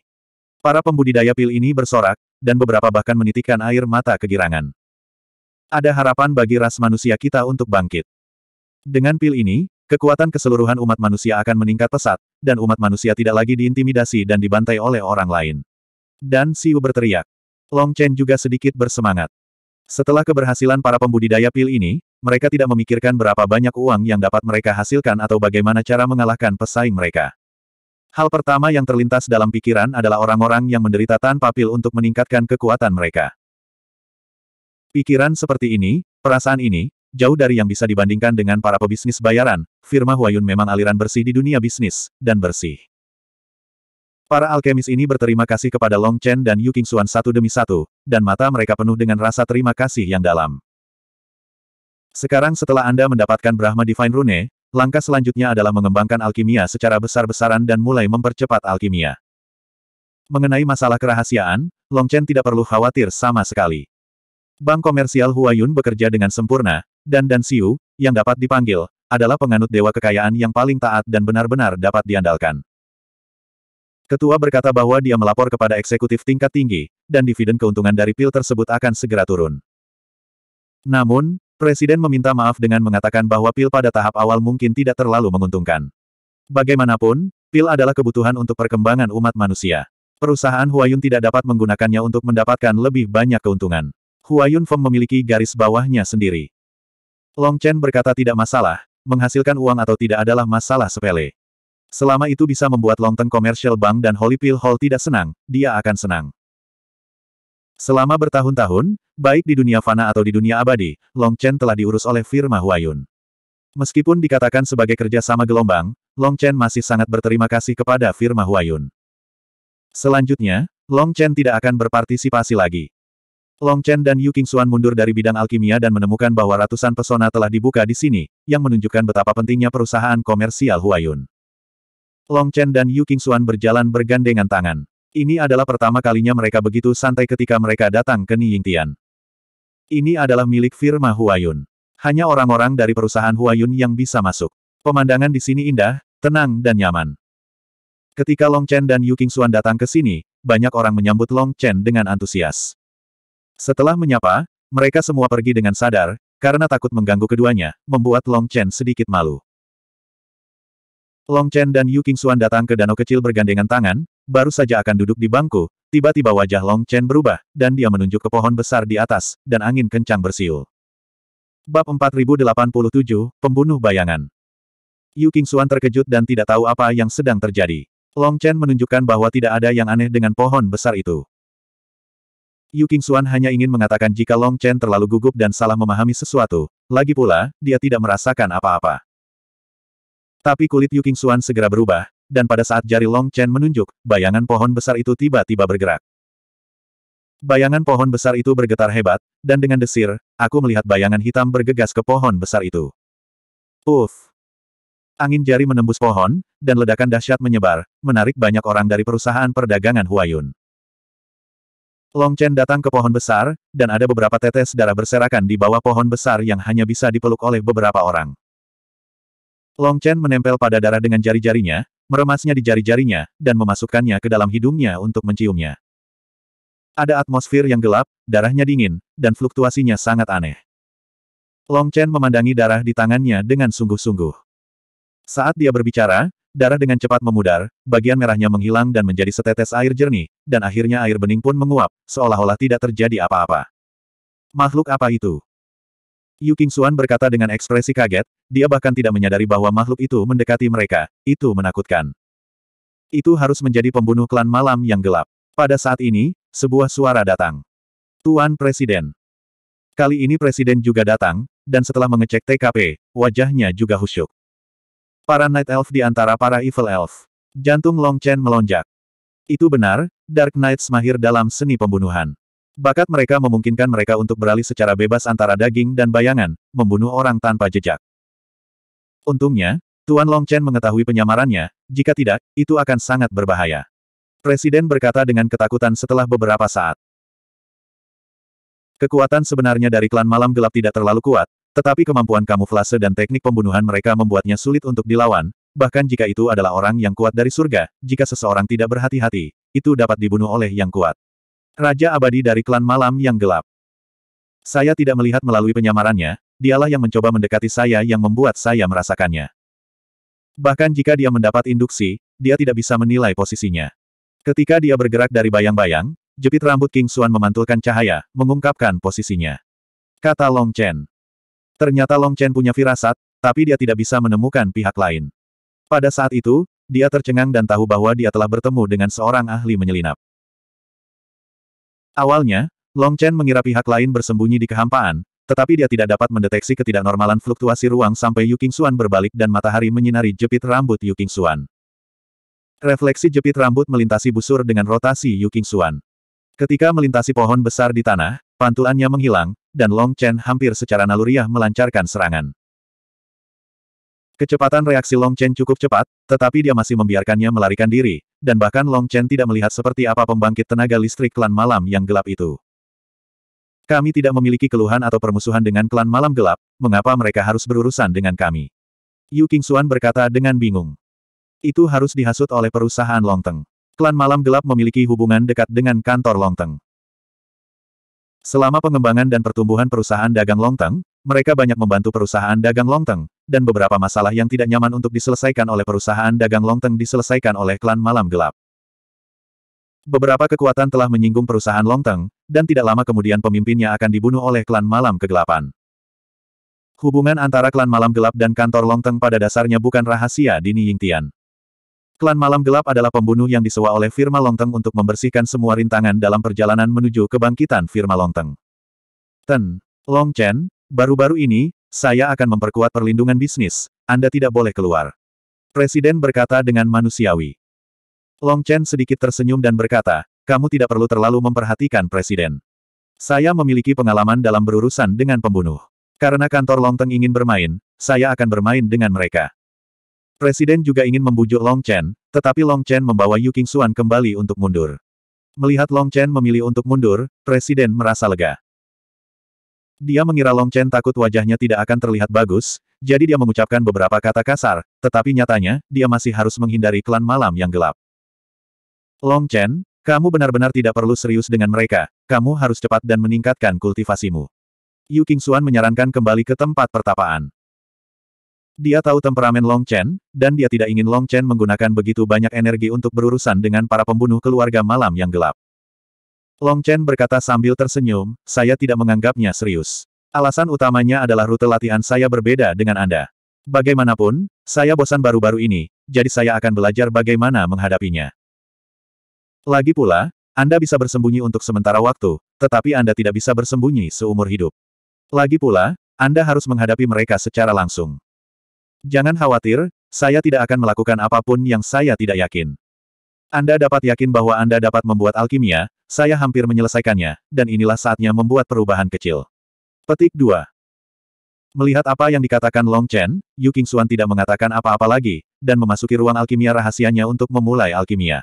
Para pembudidaya pil ini bersorak, dan beberapa bahkan menitikkan air mata kegirangan. Ada harapan bagi ras manusia kita untuk bangkit. Dengan pil ini, kekuatan keseluruhan umat manusia akan meningkat pesat, dan umat manusia tidak lagi diintimidasi dan dibantai oleh orang lain. Dan Siu berteriak. Long Chen juga sedikit bersemangat. Setelah keberhasilan para pembudidaya pil ini, mereka tidak memikirkan berapa banyak uang yang dapat mereka hasilkan atau bagaimana cara mengalahkan pesaing mereka. Hal pertama yang terlintas dalam pikiran adalah orang-orang yang menderita tanpa pil untuk meningkatkan kekuatan mereka. Pikiran seperti ini, perasaan ini, jauh dari yang bisa dibandingkan dengan para pebisnis bayaran, firma Huayun memang aliran bersih di dunia bisnis, dan bersih. Para alkemis ini berterima kasih kepada Long Chen dan Yu Xuan satu demi satu, dan mata mereka penuh dengan rasa terima kasih yang dalam. Sekarang setelah Anda mendapatkan Brahma Divine Rune, Langkah selanjutnya adalah mengembangkan alkimia secara besar-besaran dan mulai mempercepat alkimia. Mengenai masalah kerahasiaan, Long Chen tidak perlu khawatir sama sekali. Bank komersial Huayun bekerja dengan sempurna, dan Dan Siu, yang dapat dipanggil, adalah penganut dewa kekayaan yang paling taat dan benar-benar dapat diandalkan. Ketua berkata bahwa dia melapor kepada eksekutif tingkat tinggi, dan dividen keuntungan dari pil tersebut akan segera turun. Namun, Presiden meminta maaf dengan mengatakan bahwa pil pada tahap awal mungkin tidak terlalu menguntungkan. Bagaimanapun, pil adalah kebutuhan untuk perkembangan umat manusia. Perusahaan Huayun tidak dapat menggunakannya untuk mendapatkan lebih banyak keuntungan. Huayun Feng memiliki garis bawahnya sendiri. Long Chen berkata tidak masalah, menghasilkan uang atau tidak adalah masalah sepele. Selama itu bisa membuat Long Teng Commercial Bank dan Holy Pill Hall tidak senang, dia akan senang. Selama bertahun-tahun, baik di dunia fana atau di dunia abadi, Long Chen telah diurus oleh firma Huayun. Meskipun dikatakan sebagai kerja sama gelombang, Long Chen masih sangat berterima kasih kepada firma Huayun. Selanjutnya, Long Chen tidak akan berpartisipasi lagi. Long Chen dan Yu Qingxuan mundur dari bidang alkimia dan menemukan bahwa ratusan pesona telah dibuka di sini, yang menunjukkan betapa pentingnya perusahaan komersial Huayun. Long Chen dan Yu Qingxuan berjalan bergandengan tangan. Ini adalah pertama kalinya mereka begitu santai ketika mereka datang ke Niyingtian. Ini adalah milik firma Huayun. Hanya orang-orang dari perusahaan Huayun yang bisa masuk. Pemandangan di sini indah, tenang dan nyaman. Ketika Long Chen dan Yu Qingxuan datang ke sini, banyak orang menyambut Long Chen dengan antusias. Setelah menyapa, mereka semua pergi dengan sadar, karena takut mengganggu keduanya, membuat Long Chen sedikit malu. Long Chen dan Yu Qingxuan datang ke danau kecil bergandengan tangan, baru saja akan duduk di bangku, tiba-tiba wajah Long Chen berubah, dan dia menunjuk ke pohon besar di atas, dan angin kencang bersiul. Bab 4087, Pembunuh Bayangan Yu King Xuan terkejut dan tidak tahu apa yang sedang terjadi. Long Chen menunjukkan bahwa tidak ada yang aneh dengan pohon besar itu. Yu King Xuan hanya ingin mengatakan jika Long Chen terlalu gugup dan salah memahami sesuatu, lagi pula, dia tidak merasakan apa-apa. Tapi kulit Yu King Xuan segera berubah, dan pada saat jari Long Chen menunjuk, bayangan pohon besar itu tiba-tiba bergerak. Bayangan pohon besar itu bergetar hebat, dan dengan desir, aku melihat bayangan hitam bergegas ke pohon besar itu. Uff! Angin jari menembus pohon, dan ledakan dahsyat menyebar, menarik banyak orang dari perusahaan perdagangan Huayun. Long Chen datang ke pohon besar, dan ada beberapa tetes darah berserakan di bawah pohon besar yang hanya bisa dipeluk oleh beberapa orang. Long Chen menempel pada darah dengan jari-jarinya, meremasnya di jari-jarinya, dan memasukkannya ke dalam hidungnya untuk menciumnya. Ada atmosfer yang gelap, darahnya dingin, dan fluktuasinya sangat aneh. Long Chen memandangi darah di tangannya dengan sungguh-sungguh. Saat dia berbicara, darah dengan cepat memudar, bagian merahnya menghilang dan menjadi setetes air jernih, dan akhirnya air bening pun menguap, seolah-olah tidak terjadi apa-apa. Makhluk apa itu? Yu King berkata dengan ekspresi kaget, dia bahkan tidak menyadari bahwa makhluk itu mendekati mereka, itu menakutkan. Itu harus menjadi pembunuh klan malam yang gelap. Pada saat ini, sebuah suara datang. Tuan Presiden. Kali ini Presiden juga datang, dan setelah mengecek TKP, wajahnya juga husyuk. Para Night Elf di antara para Evil Elf. Jantung Long Chen melonjak. Itu benar, Dark Knights mahir dalam seni pembunuhan. Bakat mereka memungkinkan mereka untuk beralih secara bebas antara daging dan bayangan, membunuh orang tanpa jejak. Untungnya, Tuan Long Chen mengetahui penyamarannya, jika tidak, itu akan sangat berbahaya. Presiden berkata dengan ketakutan setelah beberapa saat. Kekuatan sebenarnya dari klan malam gelap tidak terlalu kuat, tetapi kemampuan kamuflase dan teknik pembunuhan mereka membuatnya sulit untuk dilawan, bahkan jika itu adalah orang yang kuat dari surga, jika seseorang tidak berhati-hati, itu dapat dibunuh oleh yang kuat. Raja abadi dari klan malam yang gelap. Saya tidak melihat melalui penyamarannya, dialah yang mencoba mendekati saya yang membuat saya merasakannya. Bahkan jika dia mendapat induksi, dia tidak bisa menilai posisinya. Ketika dia bergerak dari bayang-bayang, jepit rambut King Xuan memantulkan cahaya, mengungkapkan posisinya. Kata Long Chen. Ternyata Long Chen punya firasat, tapi dia tidak bisa menemukan pihak lain. Pada saat itu, dia tercengang dan tahu bahwa dia telah bertemu dengan seorang ahli menyelinap. Awalnya, Long Chen mengira pihak lain bersembunyi di kehampaan, tetapi dia tidak dapat mendeteksi ketidaknormalan fluktuasi ruang sampai Yu Xuan berbalik dan matahari menyinari jepit rambut Yu Xuan. Refleksi jepit rambut melintasi busur dengan rotasi Yu Xuan. Ketika melintasi pohon besar di tanah, pantulannya menghilang, dan Long Chen hampir secara naluriah melancarkan serangan. Kecepatan reaksi Long Chen cukup cepat, tetapi dia masih membiarkannya melarikan diri, dan bahkan Long Chen tidak melihat seperti apa pembangkit tenaga listrik klan malam yang gelap itu. Kami tidak memiliki keluhan atau permusuhan dengan klan malam gelap, mengapa mereka harus berurusan dengan kami? Yu King Xuan berkata dengan bingung. Itu harus dihasut oleh perusahaan Long Teng. Klan malam gelap memiliki hubungan dekat dengan kantor Long Teng. Selama pengembangan dan pertumbuhan perusahaan dagang Long Teng, mereka banyak membantu perusahaan dagang Long Teng dan beberapa masalah yang tidak nyaman untuk diselesaikan oleh perusahaan dagang Longteng diselesaikan oleh klan Malam Gelap. Beberapa kekuatan telah menyinggung perusahaan Longteng, dan tidak lama kemudian pemimpinnya akan dibunuh oleh klan Malam Kegelapan. Hubungan antara klan Malam Gelap dan kantor Longteng pada dasarnya bukan rahasia Dini Yingtian. Klan Malam Gelap adalah pembunuh yang disewa oleh firma Longteng untuk membersihkan semua rintangan dalam perjalanan menuju kebangkitan firma Longteng. Ten, Long Chen, baru-baru ini, saya akan memperkuat perlindungan bisnis, Anda tidak boleh keluar. Presiden berkata dengan manusiawi. Long Chen sedikit tersenyum dan berkata, kamu tidak perlu terlalu memperhatikan Presiden. Saya memiliki pengalaman dalam berurusan dengan pembunuh. Karena kantor Long Teng ingin bermain, saya akan bermain dengan mereka. Presiden juga ingin membujuk Long Chen, tetapi Long Chen membawa Yu Xuan kembali untuk mundur. Melihat Long Chen memilih untuk mundur, Presiden merasa lega. Dia mengira Long Chen takut wajahnya tidak akan terlihat bagus, jadi dia mengucapkan beberapa kata kasar, tetapi nyatanya, dia masih harus menghindari klan malam yang gelap. Long Chen, kamu benar-benar tidak perlu serius dengan mereka, kamu harus cepat dan meningkatkan kultivasimu. Yu King Xuan menyarankan kembali ke tempat pertapaan. Dia tahu temperamen Long Chen, dan dia tidak ingin Long Chen menggunakan begitu banyak energi untuk berurusan dengan para pembunuh keluarga malam yang gelap. Long Chen berkata sambil tersenyum, saya tidak menganggapnya serius. Alasan utamanya adalah rute latihan saya berbeda dengan Anda. Bagaimanapun, saya bosan baru-baru ini, jadi saya akan belajar bagaimana menghadapinya. Lagi pula, Anda bisa bersembunyi untuk sementara waktu, tetapi Anda tidak bisa bersembunyi seumur hidup. Lagi pula, Anda harus menghadapi mereka secara langsung. Jangan khawatir, saya tidak akan melakukan apapun yang saya tidak yakin. Anda dapat yakin bahwa Anda dapat membuat alkimia, saya hampir menyelesaikannya, dan inilah saatnya membuat perubahan kecil. Petik 2. Melihat apa yang dikatakan Long Chen, Yu Xuan tidak mengatakan apa-apa lagi, dan memasuki ruang alkimia rahasianya untuk memulai alkimia.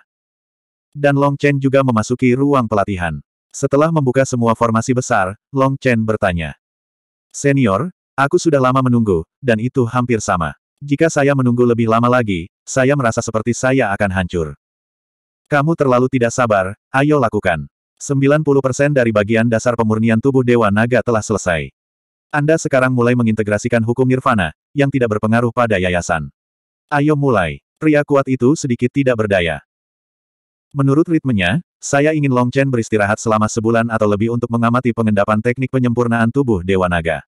Dan Long Chen juga memasuki ruang pelatihan. Setelah membuka semua formasi besar, Long Chen bertanya. Senior, aku sudah lama menunggu, dan itu hampir sama. Jika saya menunggu lebih lama lagi, saya merasa seperti saya akan hancur. Kamu terlalu tidak sabar, ayo lakukan. 90% dari bagian dasar pemurnian tubuh Dewa Naga telah selesai. Anda sekarang mulai mengintegrasikan hukum nirvana, yang tidak berpengaruh pada yayasan. Ayo mulai. Pria kuat itu sedikit tidak berdaya. Menurut ritmenya, saya ingin Long Chen beristirahat selama sebulan atau lebih untuk mengamati pengendapan teknik penyempurnaan tubuh Dewa Naga.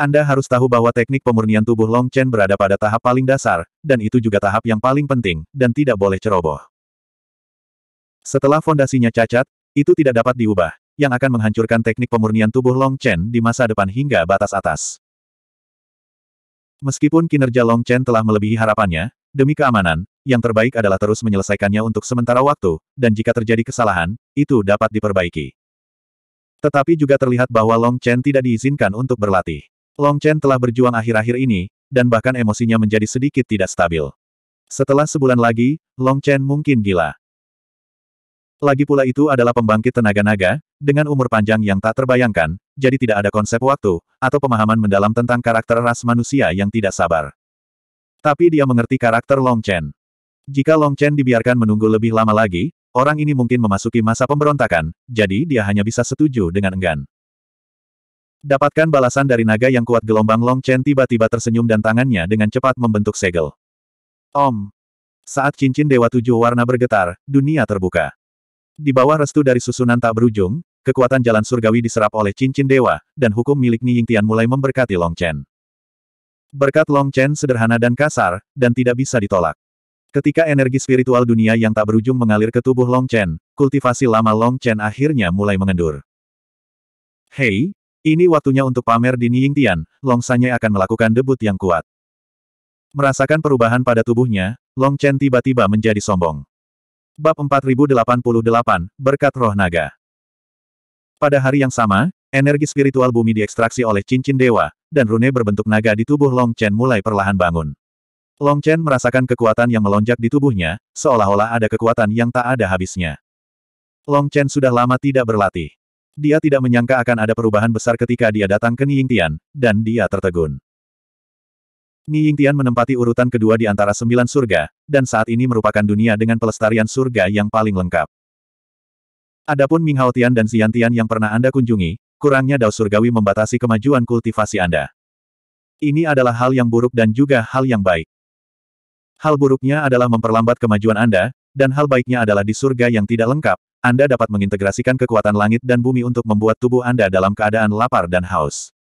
Anda harus tahu bahwa teknik pemurnian tubuh Long Chen berada pada tahap paling dasar, dan itu juga tahap yang paling penting, dan tidak boleh ceroboh. Setelah fondasinya cacat, itu tidak dapat diubah, yang akan menghancurkan teknik pemurnian tubuh Long Chen di masa depan hingga batas atas. Meskipun kinerja Long Chen telah melebihi harapannya, demi keamanan, yang terbaik adalah terus menyelesaikannya untuk sementara waktu, dan jika terjadi kesalahan, itu dapat diperbaiki. Tetapi juga terlihat bahwa Long Chen tidak diizinkan untuk berlatih. Long Chen telah berjuang akhir-akhir ini, dan bahkan emosinya menjadi sedikit tidak stabil. Setelah sebulan lagi, Long Chen mungkin gila. Lagi pula itu adalah pembangkit tenaga naga, dengan umur panjang yang tak terbayangkan, jadi tidak ada konsep waktu, atau pemahaman mendalam tentang karakter ras manusia yang tidak sabar. Tapi dia mengerti karakter Long Chen. Jika Long Chen dibiarkan menunggu lebih lama lagi, orang ini mungkin memasuki masa pemberontakan, jadi dia hanya bisa setuju dengan enggan. Dapatkan balasan dari naga yang kuat gelombang Long Chen tiba-tiba tersenyum dan tangannya dengan cepat membentuk segel. Om. Saat cincin Dewa Tujuh Warna bergetar, dunia terbuka. Di bawah restu dari susunan tak berujung, kekuatan jalan surgawi diserap oleh cincin dewa, dan hukum milik Ni Yingtian mulai memberkati Long Chen. Berkat Long Chen sederhana dan kasar, dan tidak bisa ditolak. Ketika energi spiritual dunia yang tak berujung mengalir ke tubuh Long Chen, kultivasi lama Long Chen akhirnya mulai mengendur. Hei, ini waktunya untuk pamer di Tian, Long Sanye akan melakukan debut yang kuat. Merasakan perubahan pada tubuhnya, Long Chen tiba-tiba menjadi sombong. Bab 4088, Berkat Roh Naga Pada hari yang sama, energi spiritual bumi diekstraksi oleh cincin dewa, dan rune berbentuk naga di tubuh Long Chen mulai perlahan bangun. Long Chen merasakan kekuatan yang melonjak di tubuhnya, seolah-olah ada kekuatan yang tak ada habisnya. Long Chen sudah lama tidak berlatih. Dia tidak menyangka akan ada perubahan besar ketika dia datang ke Tian, dan dia tertegun. Tian menempati urutan kedua di antara sembilan surga, dan saat ini merupakan dunia dengan pelestarian surga yang paling lengkap. Adapun Ming Tian dan Xiantian yang pernah Anda kunjungi, kurangnya dao surgawi membatasi kemajuan kultivasi Anda. Ini adalah hal yang buruk dan juga hal yang baik. Hal buruknya adalah memperlambat kemajuan Anda, dan hal baiknya adalah di surga yang tidak lengkap, anda dapat mengintegrasikan kekuatan langit dan bumi untuk membuat tubuh Anda dalam keadaan lapar dan haus.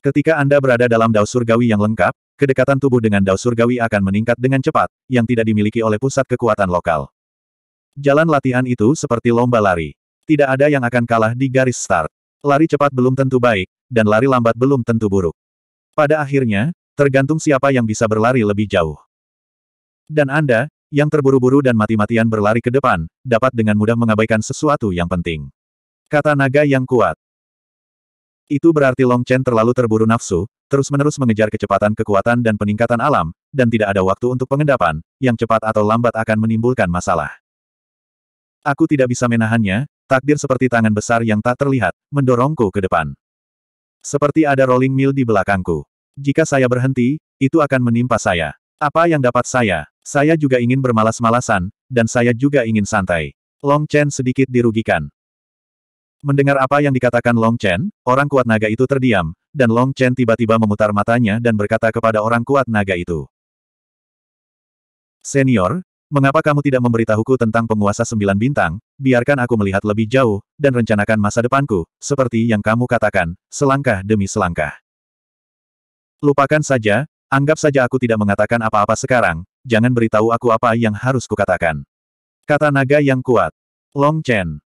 Ketika Anda berada dalam Dao surgawi yang lengkap, kedekatan tubuh dengan Dao surgawi akan meningkat dengan cepat, yang tidak dimiliki oleh pusat kekuatan lokal. Jalan latihan itu seperti lomba lari. Tidak ada yang akan kalah di garis start. Lari cepat belum tentu baik, dan lari lambat belum tentu buruk. Pada akhirnya, tergantung siapa yang bisa berlari lebih jauh. Dan Anda, yang terburu-buru dan mati-matian berlari ke depan, dapat dengan mudah mengabaikan sesuatu yang penting. Kata naga yang kuat. Itu berarti Long Chen terlalu terburu nafsu, terus-menerus mengejar kecepatan kekuatan dan peningkatan alam, dan tidak ada waktu untuk pengendapan, yang cepat atau lambat akan menimbulkan masalah. Aku tidak bisa menahannya, takdir seperti tangan besar yang tak terlihat, mendorongku ke depan. Seperti ada rolling mill di belakangku. Jika saya berhenti, itu akan menimpa saya. Apa yang dapat saya? Saya juga ingin bermalas-malasan, dan saya juga ingin santai. Long Chen sedikit dirugikan. Mendengar apa yang dikatakan Long Chen, orang kuat naga itu terdiam, dan Long Chen tiba-tiba memutar matanya dan berkata kepada orang kuat naga itu. Senior, mengapa kamu tidak memberitahuku tentang penguasa sembilan bintang, biarkan aku melihat lebih jauh, dan rencanakan masa depanku, seperti yang kamu katakan, selangkah demi selangkah. Lupakan saja, anggap saja aku tidak mengatakan apa-apa sekarang, jangan beritahu aku apa yang harus kukatakan. Kata naga yang kuat. Long Chen.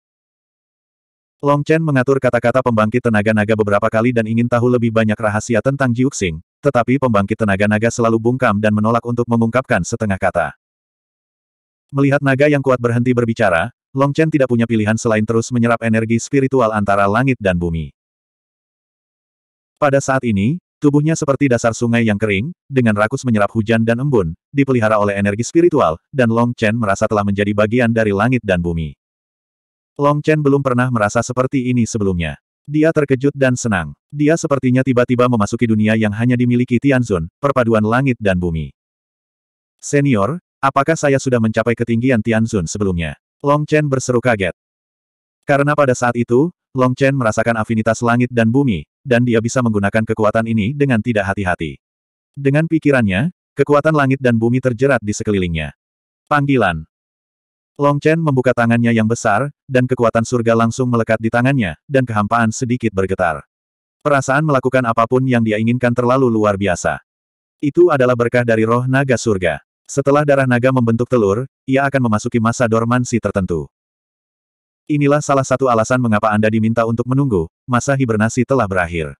Long Chen mengatur kata-kata pembangkit tenaga naga beberapa kali dan ingin tahu lebih banyak rahasia tentang Jiuxing, tetapi pembangkit tenaga naga selalu bungkam dan menolak untuk mengungkapkan setengah kata. Melihat naga yang kuat berhenti berbicara, Long Chen tidak punya pilihan selain terus menyerap energi spiritual antara langit dan bumi. Pada saat ini, Tubuhnya seperti dasar sungai yang kering, dengan rakus menyerap hujan dan embun, dipelihara oleh energi spiritual, dan Long Chen merasa telah menjadi bagian dari langit dan bumi. Long Chen belum pernah merasa seperti ini sebelumnya. Dia terkejut dan senang. Dia sepertinya tiba-tiba memasuki dunia yang hanya dimiliki Tianzun, perpaduan langit dan bumi. Senior, apakah saya sudah mencapai ketinggian Tianzun sebelumnya? Long Chen berseru kaget. Karena pada saat itu, Long Chen merasakan afinitas langit dan bumi, dan dia bisa menggunakan kekuatan ini dengan tidak hati-hati. Dengan pikirannya, kekuatan langit dan bumi terjerat di sekelilingnya. Panggilan Long Chen membuka tangannya yang besar, dan kekuatan surga langsung melekat di tangannya, dan kehampaan sedikit bergetar. Perasaan melakukan apapun yang dia inginkan terlalu luar biasa. Itu adalah berkah dari roh naga surga. Setelah darah naga membentuk telur, ia akan memasuki masa dormansi tertentu. Inilah salah satu alasan mengapa Anda diminta untuk menunggu, masa hibernasi telah berakhir.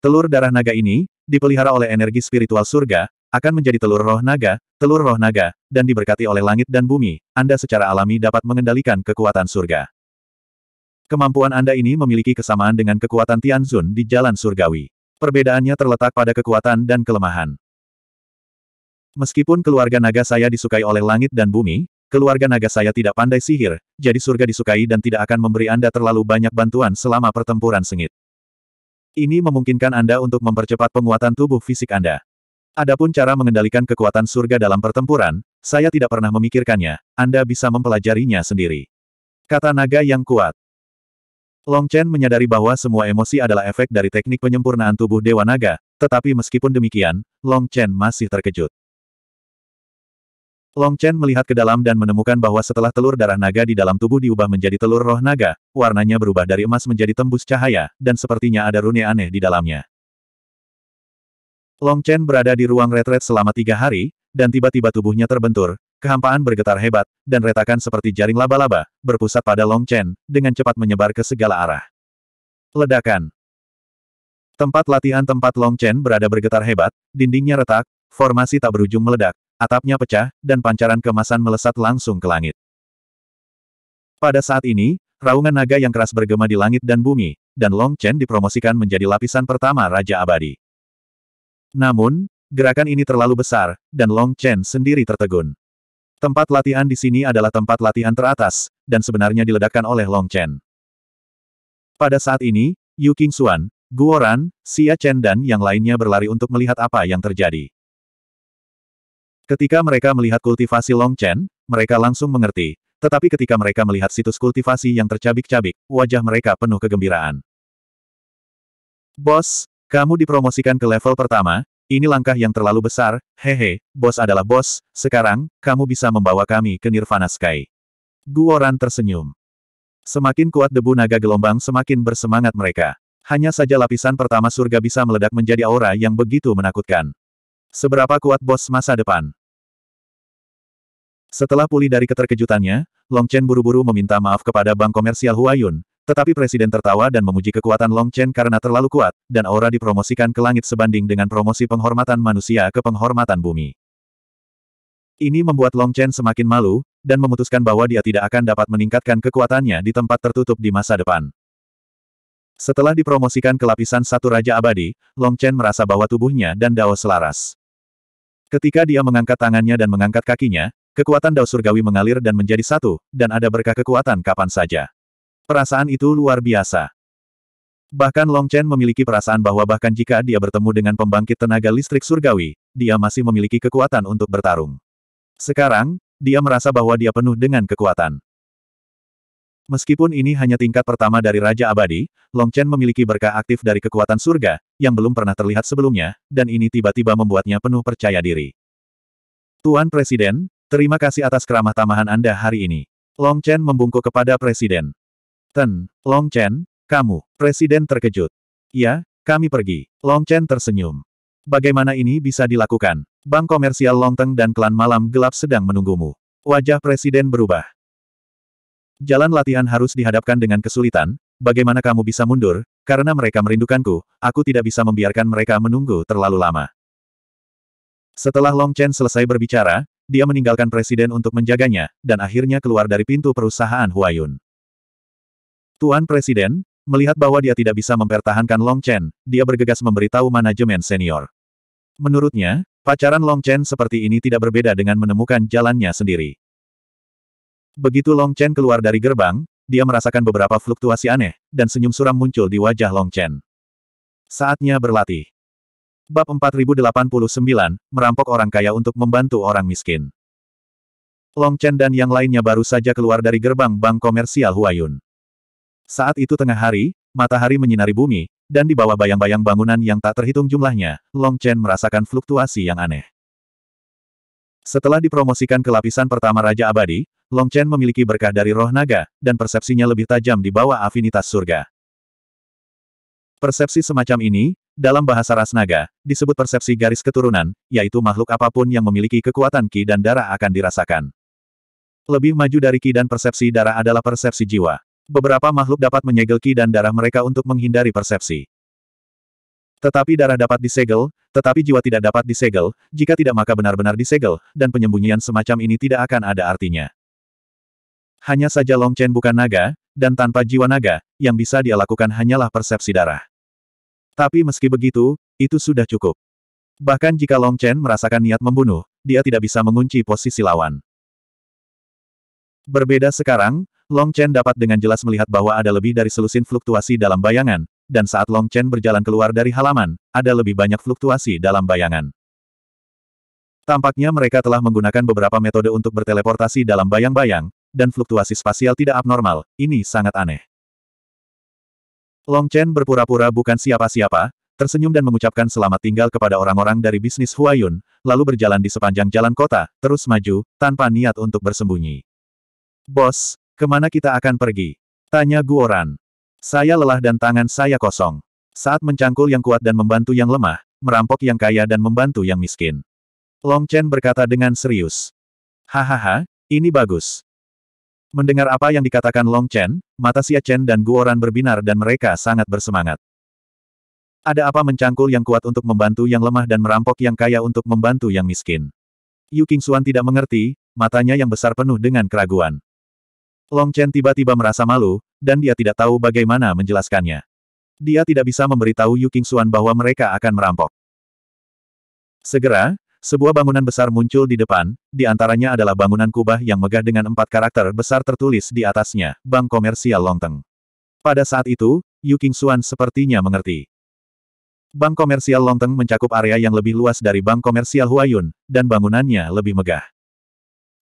Telur darah naga ini, dipelihara oleh energi spiritual surga, akan menjadi telur roh naga, telur roh naga, dan diberkati oleh langit dan bumi, Anda secara alami dapat mengendalikan kekuatan surga. Kemampuan Anda ini memiliki kesamaan dengan kekuatan Tianzun di jalan surgawi. Perbedaannya terletak pada kekuatan dan kelemahan. Meskipun keluarga naga saya disukai oleh langit dan bumi, Keluarga naga saya tidak pandai sihir, jadi surga disukai dan tidak akan memberi Anda terlalu banyak bantuan selama pertempuran sengit. Ini memungkinkan Anda untuk mempercepat penguatan tubuh fisik Anda. Adapun cara mengendalikan kekuatan surga dalam pertempuran, saya tidak pernah memikirkannya, Anda bisa mempelajarinya sendiri. Kata naga yang kuat. Long Chen menyadari bahwa semua emosi adalah efek dari teknik penyempurnaan tubuh Dewa Naga, tetapi meskipun demikian, Long Chen masih terkejut. Long Chen melihat ke dalam dan menemukan bahwa setelah telur darah naga di dalam tubuh diubah menjadi telur roh naga, warnanya berubah dari emas menjadi tembus cahaya, dan sepertinya ada rune aneh di dalamnya. Long Chen berada di ruang retret selama tiga hari, dan tiba-tiba tubuhnya terbentur, kehampaan bergetar hebat, dan retakan seperti jaring laba-laba, berpusat pada Long Chen, dengan cepat menyebar ke segala arah. Ledakan Tempat latihan tempat Long Chen berada bergetar hebat, dindingnya retak, formasi tak berujung meledak, Atapnya pecah, dan pancaran kemasan melesat langsung ke langit. Pada saat ini, raungan naga yang keras bergema di langit dan bumi, dan Long Chen dipromosikan menjadi lapisan pertama Raja Abadi. Namun, gerakan ini terlalu besar, dan Long Chen sendiri tertegun. Tempat latihan di sini adalah tempat latihan teratas, dan sebenarnya diledakkan oleh Long Chen. Pada saat ini, Yu Xuan, Guoran, Xia Chen dan yang lainnya berlari untuk melihat apa yang terjadi. Ketika mereka melihat kultivasi Long Chen, mereka langsung mengerti. Tetapi ketika mereka melihat situs kultivasi yang tercabik-cabik, wajah mereka penuh kegembiraan. Bos, kamu dipromosikan ke level pertama, ini langkah yang terlalu besar, hehe, bos adalah bos, sekarang, kamu bisa membawa kami ke Nirvana Sky. Guoran tersenyum. Semakin kuat debu naga gelombang semakin bersemangat mereka. Hanya saja lapisan pertama surga bisa meledak menjadi aura yang begitu menakutkan. Seberapa kuat bos masa depan? Setelah pulih dari keterkejutannya, Long Chen buru-buru meminta maaf kepada bank komersial Huayun, tetapi Presiden tertawa dan memuji kekuatan Long Chen karena terlalu kuat, dan aura dipromosikan ke langit sebanding dengan promosi penghormatan manusia ke penghormatan bumi. Ini membuat Long Chen semakin malu, dan memutuskan bahwa dia tidak akan dapat meningkatkan kekuatannya di tempat tertutup di masa depan. Setelah dipromosikan ke lapisan satu Raja Abadi, Long Chen merasa bahwa tubuhnya dan Dao selaras. Ketika dia mengangkat tangannya dan mengangkat kakinya, kekuatan Dao Surgawi mengalir dan menjadi satu, dan ada berkah kekuatan kapan saja. Perasaan itu luar biasa. Bahkan Long Chen memiliki perasaan bahwa bahkan jika dia bertemu dengan pembangkit tenaga listrik surgawi, dia masih memiliki kekuatan untuk bertarung. Sekarang, dia merasa bahwa dia penuh dengan kekuatan. Meskipun ini hanya tingkat pertama dari Raja Abadi, Long Chen memiliki berkah aktif dari kekuatan surga, yang belum pernah terlihat sebelumnya, dan ini tiba-tiba membuatnya penuh percaya diri. Tuan Presiden, terima kasih atas keramah tamahan Anda hari ini. Long Chen membungkuk kepada Presiden. Ten, Long Chen, kamu, Presiden terkejut. Ya, kami pergi. Long Chen tersenyum. Bagaimana ini bisa dilakukan? Bank komersial Long Teng dan klan malam gelap sedang menunggumu. Wajah Presiden berubah. Jalan latihan harus dihadapkan dengan kesulitan, bagaimana kamu bisa mundur, karena mereka merindukanku, aku tidak bisa membiarkan mereka menunggu terlalu lama. Setelah Long Chen selesai berbicara, dia meninggalkan presiden untuk menjaganya, dan akhirnya keluar dari pintu perusahaan Huayun. Tuan Presiden, melihat bahwa dia tidak bisa mempertahankan Long Chen, dia bergegas memberitahu manajemen senior. Menurutnya, pacaran Long Chen seperti ini tidak berbeda dengan menemukan jalannya sendiri. Begitu Long Chen keluar dari gerbang, dia merasakan beberapa fluktuasi aneh, dan senyum suram muncul di wajah Long Chen. Saatnya berlatih. Bab 4089, merampok orang kaya untuk membantu orang miskin. Long Chen dan yang lainnya baru saja keluar dari gerbang bank komersial Huayun. Saat itu tengah hari, matahari menyinari bumi, dan di bawah bayang-bayang bangunan yang tak terhitung jumlahnya, Long Chen merasakan fluktuasi yang aneh. Setelah dipromosikan ke lapisan pertama Raja Abadi, Long Chen memiliki berkah dari roh naga, dan persepsinya lebih tajam di bawah afinitas surga. Persepsi semacam ini, dalam bahasa ras naga, disebut persepsi garis keturunan, yaitu makhluk apapun yang memiliki kekuatan ki dan darah akan dirasakan. Lebih maju dari ki dan persepsi darah adalah persepsi jiwa. Beberapa makhluk dapat menyegel ki dan darah mereka untuk menghindari persepsi. Tetapi darah dapat disegel, tetapi jiwa tidak dapat disegel, jika tidak maka benar-benar disegel, dan penyembunyian semacam ini tidak akan ada artinya. Hanya saja Long Chen bukan naga, dan tanpa jiwa naga, yang bisa dia lakukan hanyalah persepsi darah. Tapi meski begitu, itu sudah cukup. Bahkan jika Long Chen merasakan niat membunuh, dia tidak bisa mengunci posisi lawan. Berbeda sekarang, Long Chen dapat dengan jelas melihat bahwa ada lebih dari selusin fluktuasi dalam bayangan, dan saat Long Chen berjalan keluar dari halaman, ada lebih banyak fluktuasi dalam bayangan. Tampaknya mereka telah menggunakan beberapa metode untuk berteleportasi dalam bayang-bayang, dan fluktuasi spasial tidak abnormal, ini sangat aneh. Long Chen berpura-pura bukan siapa-siapa, tersenyum dan mengucapkan selamat tinggal kepada orang-orang dari bisnis Huayun, lalu berjalan di sepanjang jalan kota, terus maju, tanpa niat untuk bersembunyi. Bos, kemana kita akan pergi? Tanya Guoran. Saya lelah dan tangan saya kosong. Saat mencangkul yang kuat dan membantu yang lemah, merampok yang kaya dan membantu yang miskin. Long Chen berkata dengan serius. Hahaha, ini bagus. Mendengar apa yang dikatakan Long Chen, mata Xia Chen dan Guoran berbinar dan mereka sangat bersemangat. Ada apa mencangkul yang kuat untuk membantu yang lemah dan merampok yang kaya untuk membantu yang miskin? Yu King Xuan tidak mengerti, matanya yang besar penuh dengan keraguan. Long Chen tiba-tiba merasa malu, dan dia tidak tahu bagaimana menjelaskannya. Dia tidak bisa memberitahu Yu King Xuan bahwa mereka akan merampok. Segera, sebuah bangunan besar muncul di depan, di antaranya adalah bangunan kubah yang megah dengan empat karakter besar tertulis di atasnya, Bank Komersial Longteng. Pada saat itu, Yu King Xuan sepertinya mengerti. Bank Komersial Longteng mencakup area yang lebih luas dari Bank Komersial Huayun, dan bangunannya lebih megah.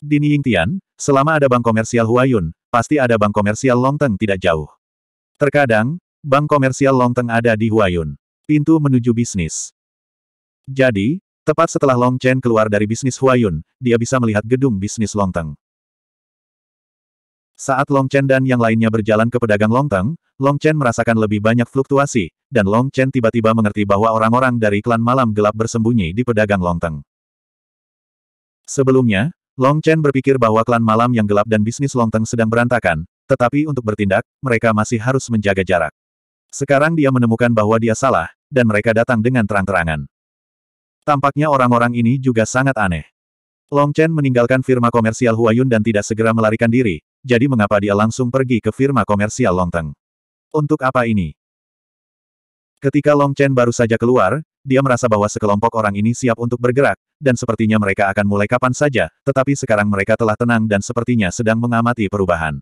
Di Tian, selama ada Bank Komersial Huayun, pasti ada Bank Komersial Longteng tidak jauh. Terkadang, Bank Komersial Longteng ada di Huayun. Pintu menuju bisnis. Jadi, Tepat setelah Long Chen keluar dari bisnis Huayun, dia bisa melihat gedung bisnis Longteng. Saat Long Chen dan yang lainnya berjalan ke pedagang Longteng, Long Chen merasakan lebih banyak fluktuasi, dan Long Chen tiba-tiba mengerti bahwa orang-orang dari klan malam gelap bersembunyi di pedagang Longteng. Sebelumnya, Long Chen berpikir bahwa klan malam yang gelap dan bisnis Longteng sedang berantakan, tetapi untuk bertindak, mereka masih harus menjaga jarak. Sekarang dia menemukan bahwa dia salah, dan mereka datang dengan terang-terangan. Tampaknya orang-orang ini juga sangat aneh. Long Chen meninggalkan firma komersial Huayun dan tidak segera melarikan diri, jadi mengapa dia langsung pergi ke firma komersial Long Teng? Untuk apa ini? Ketika Long Chen baru saja keluar, dia merasa bahwa sekelompok orang ini siap untuk bergerak, dan sepertinya mereka akan mulai kapan saja, tetapi sekarang mereka telah tenang dan sepertinya sedang mengamati perubahan.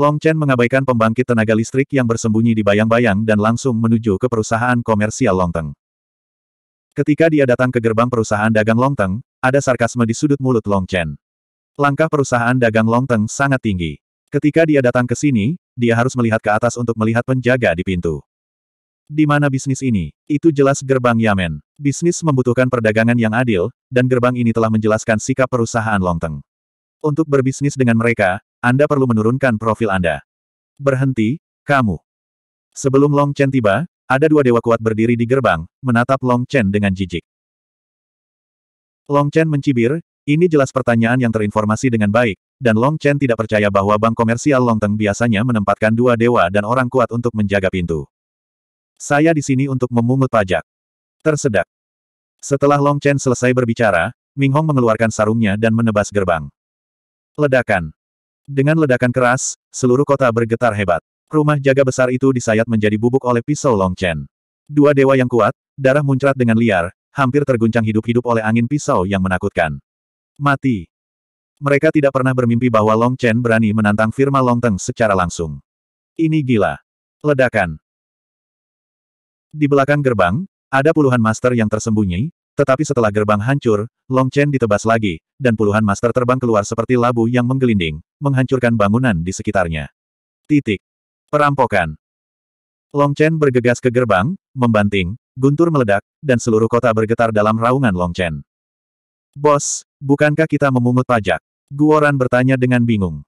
Long Chen mengabaikan pembangkit tenaga listrik yang bersembunyi di bayang-bayang dan langsung menuju ke perusahaan komersial Long Teng. Ketika dia datang ke gerbang perusahaan dagang Longteng, ada sarkasme di sudut mulut Long Chen. Langkah perusahaan dagang Longteng sangat tinggi. Ketika dia datang ke sini, dia harus melihat ke atas untuk melihat penjaga di pintu. Di mana bisnis ini? Itu jelas gerbang Yamen. Bisnis membutuhkan perdagangan yang adil, dan gerbang ini telah menjelaskan sikap perusahaan Longteng. Untuk berbisnis dengan mereka, Anda perlu menurunkan profil Anda. Berhenti, kamu. Sebelum Long Chen tiba, ada dua dewa kuat berdiri di gerbang, menatap Long Chen dengan jijik. Long Chen mencibir, ini jelas pertanyaan yang terinformasi dengan baik, dan Long Chen tidak percaya bahwa bank komersial Long Teng biasanya menempatkan dua dewa dan orang kuat untuk menjaga pintu. Saya di sini untuk memungut pajak. Tersedak. Setelah Long Chen selesai berbicara, Ming Hong mengeluarkan sarungnya dan menebas gerbang. Ledakan. Dengan ledakan keras, seluruh kota bergetar hebat. Rumah jaga besar itu disayat menjadi bubuk oleh pisau Long Chen. Dua dewa yang kuat, darah muncrat dengan liar, hampir terguncang hidup-hidup oleh angin pisau yang menakutkan. Mati. Mereka tidak pernah bermimpi bahwa Long Chen berani menantang firma Long Teng secara langsung. Ini gila. Ledakan. Di belakang gerbang, ada puluhan master yang tersembunyi, tetapi setelah gerbang hancur, Long Chen ditebas lagi, dan puluhan master terbang keluar seperti labu yang menggelinding, menghancurkan bangunan di sekitarnya. Titik. Perampokan. Long Chen bergegas ke gerbang, membanting, guntur meledak, dan seluruh kota bergetar dalam raungan Long Chen. Bos, bukankah kita memungut pajak? Guoran bertanya dengan bingung.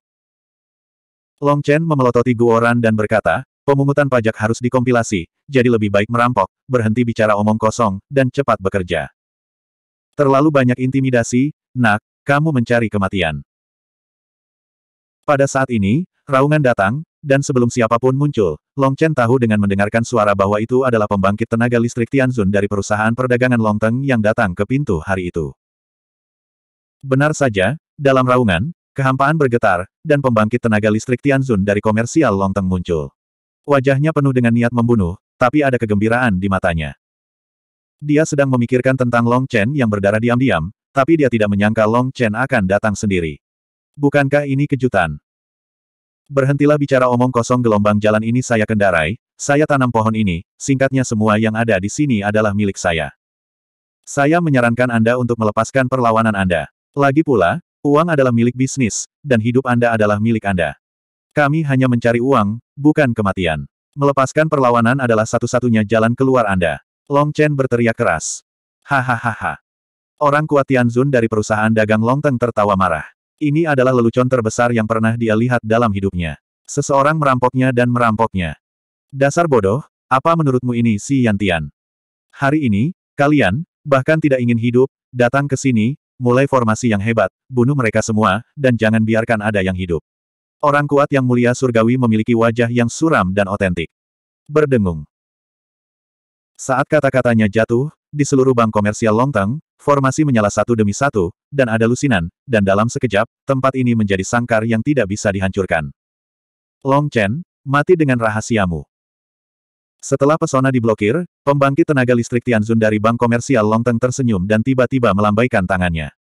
Long Chen memelototi Guoran dan berkata, pemungutan pajak harus dikompilasi, jadi lebih baik merampok, berhenti bicara omong kosong, dan cepat bekerja. Terlalu banyak intimidasi, nak, kamu mencari kematian. Pada saat ini, Raungan datang, dan sebelum siapapun muncul, Long Chen tahu dengan mendengarkan suara bahwa itu adalah pembangkit tenaga listrik Tianzun dari perusahaan perdagangan Long Longteng yang datang ke pintu hari itu. Benar saja, dalam raungan, kehampaan bergetar, dan pembangkit tenaga listrik Tianzun dari komersial Long Longteng muncul. Wajahnya penuh dengan niat membunuh, tapi ada kegembiraan di matanya. Dia sedang memikirkan tentang Long Chen yang berdarah diam-diam, tapi dia tidak menyangka Long Chen akan datang sendiri. Bukankah ini kejutan? Berhentilah bicara omong kosong gelombang jalan ini saya kendarai, saya tanam pohon ini, singkatnya semua yang ada di sini adalah milik saya. Saya menyarankan Anda untuk melepaskan perlawanan Anda. Lagi pula, uang adalah milik bisnis, dan hidup Anda adalah milik Anda. Kami hanya mencari uang, bukan kematian. Melepaskan perlawanan adalah satu-satunya jalan keluar Anda. Long Chen berteriak keras. Hahaha. Orang kuat Tianzun dari perusahaan dagang Longteng tertawa marah. Ini adalah lelucon terbesar yang pernah dia lihat dalam hidupnya. Seseorang merampoknya dan merampoknya. Dasar bodoh, apa menurutmu ini si Yantian? Hari ini, kalian, bahkan tidak ingin hidup, datang ke sini, mulai formasi yang hebat, bunuh mereka semua, dan jangan biarkan ada yang hidup. Orang kuat yang mulia surgawi memiliki wajah yang suram dan otentik. Berdengung. Saat kata-katanya jatuh, di seluruh bank komersial Longtang, formasi menyala satu demi satu, dan ada lusinan, dan dalam sekejap, tempat ini menjadi sangkar yang tidak bisa dihancurkan. Long Chen, mati dengan rahasiamu. Setelah pesona diblokir, pembangkit tenaga listrik Tianzun dari bank komersial Long Teng tersenyum dan tiba-tiba melambaikan tangannya.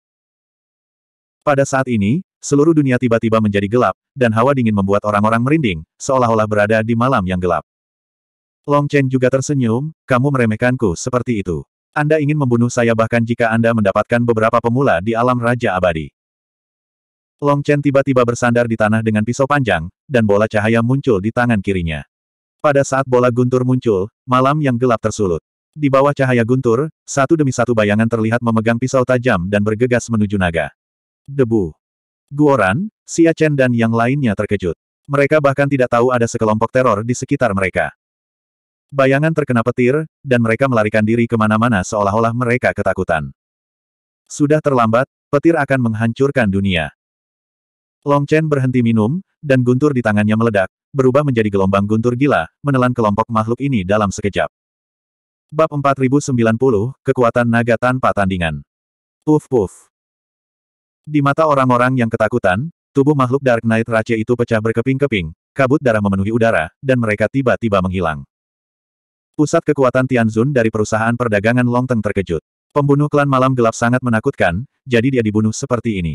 Pada saat ini, seluruh dunia tiba-tiba menjadi gelap, dan hawa dingin membuat orang-orang merinding, seolah-olah berada di malam yang gelap. Long Chen juga tersenyum, kamu meremehkanku seperti itu. Anda ingin membunuh saya bahkan jika Anda mendapatkan beberapa pemula di alam Raja Abadi. Long Chen tiba-tiba bersandar di tanah dengan pisau panjang, dan bola cahaya muncul di tangan kirinya. Pada saat bola guntur muncul, malam yang gelap tersulut. Di bawah cahaya guntur, satu demi satu bayangan terlihat memegang pisau tajam dan bergegas menuju naga. Debu. Guoran, Xia Chen dan yang lainnya terkejut. Mereka bahkan tidak tahu ada sekelompok teror di sekitar mereka. Bayangan terkena petir, dan mereka melarikan diri kemana-mana seolah-olah mereka ketakutan. Sudah terlambat, petir akan menghancurkan dunia. Long Chen berhenti minum, dan guntur di tangannya meledak, berubah menjadi gelombang guntur gila, menelan kelompok makhluk ini dalam sekejap. Bab 4090, Kekuatan Naga Tanpa Tandingan. Puff puf. Di mata orang-orang yang ketakutan, tubuh makhluk Dark Knight Rache itu pecah berkeping-keping, kabut darah memenuhi udara, dan mereka tiba-tiba menghilang. Pusat kekuatan Tianzun dari perusahaan perdagangan Longteng terkejut. Pembunuh klan malam gelap sangat menakutkan, jadi dia dibunuh seperti ini.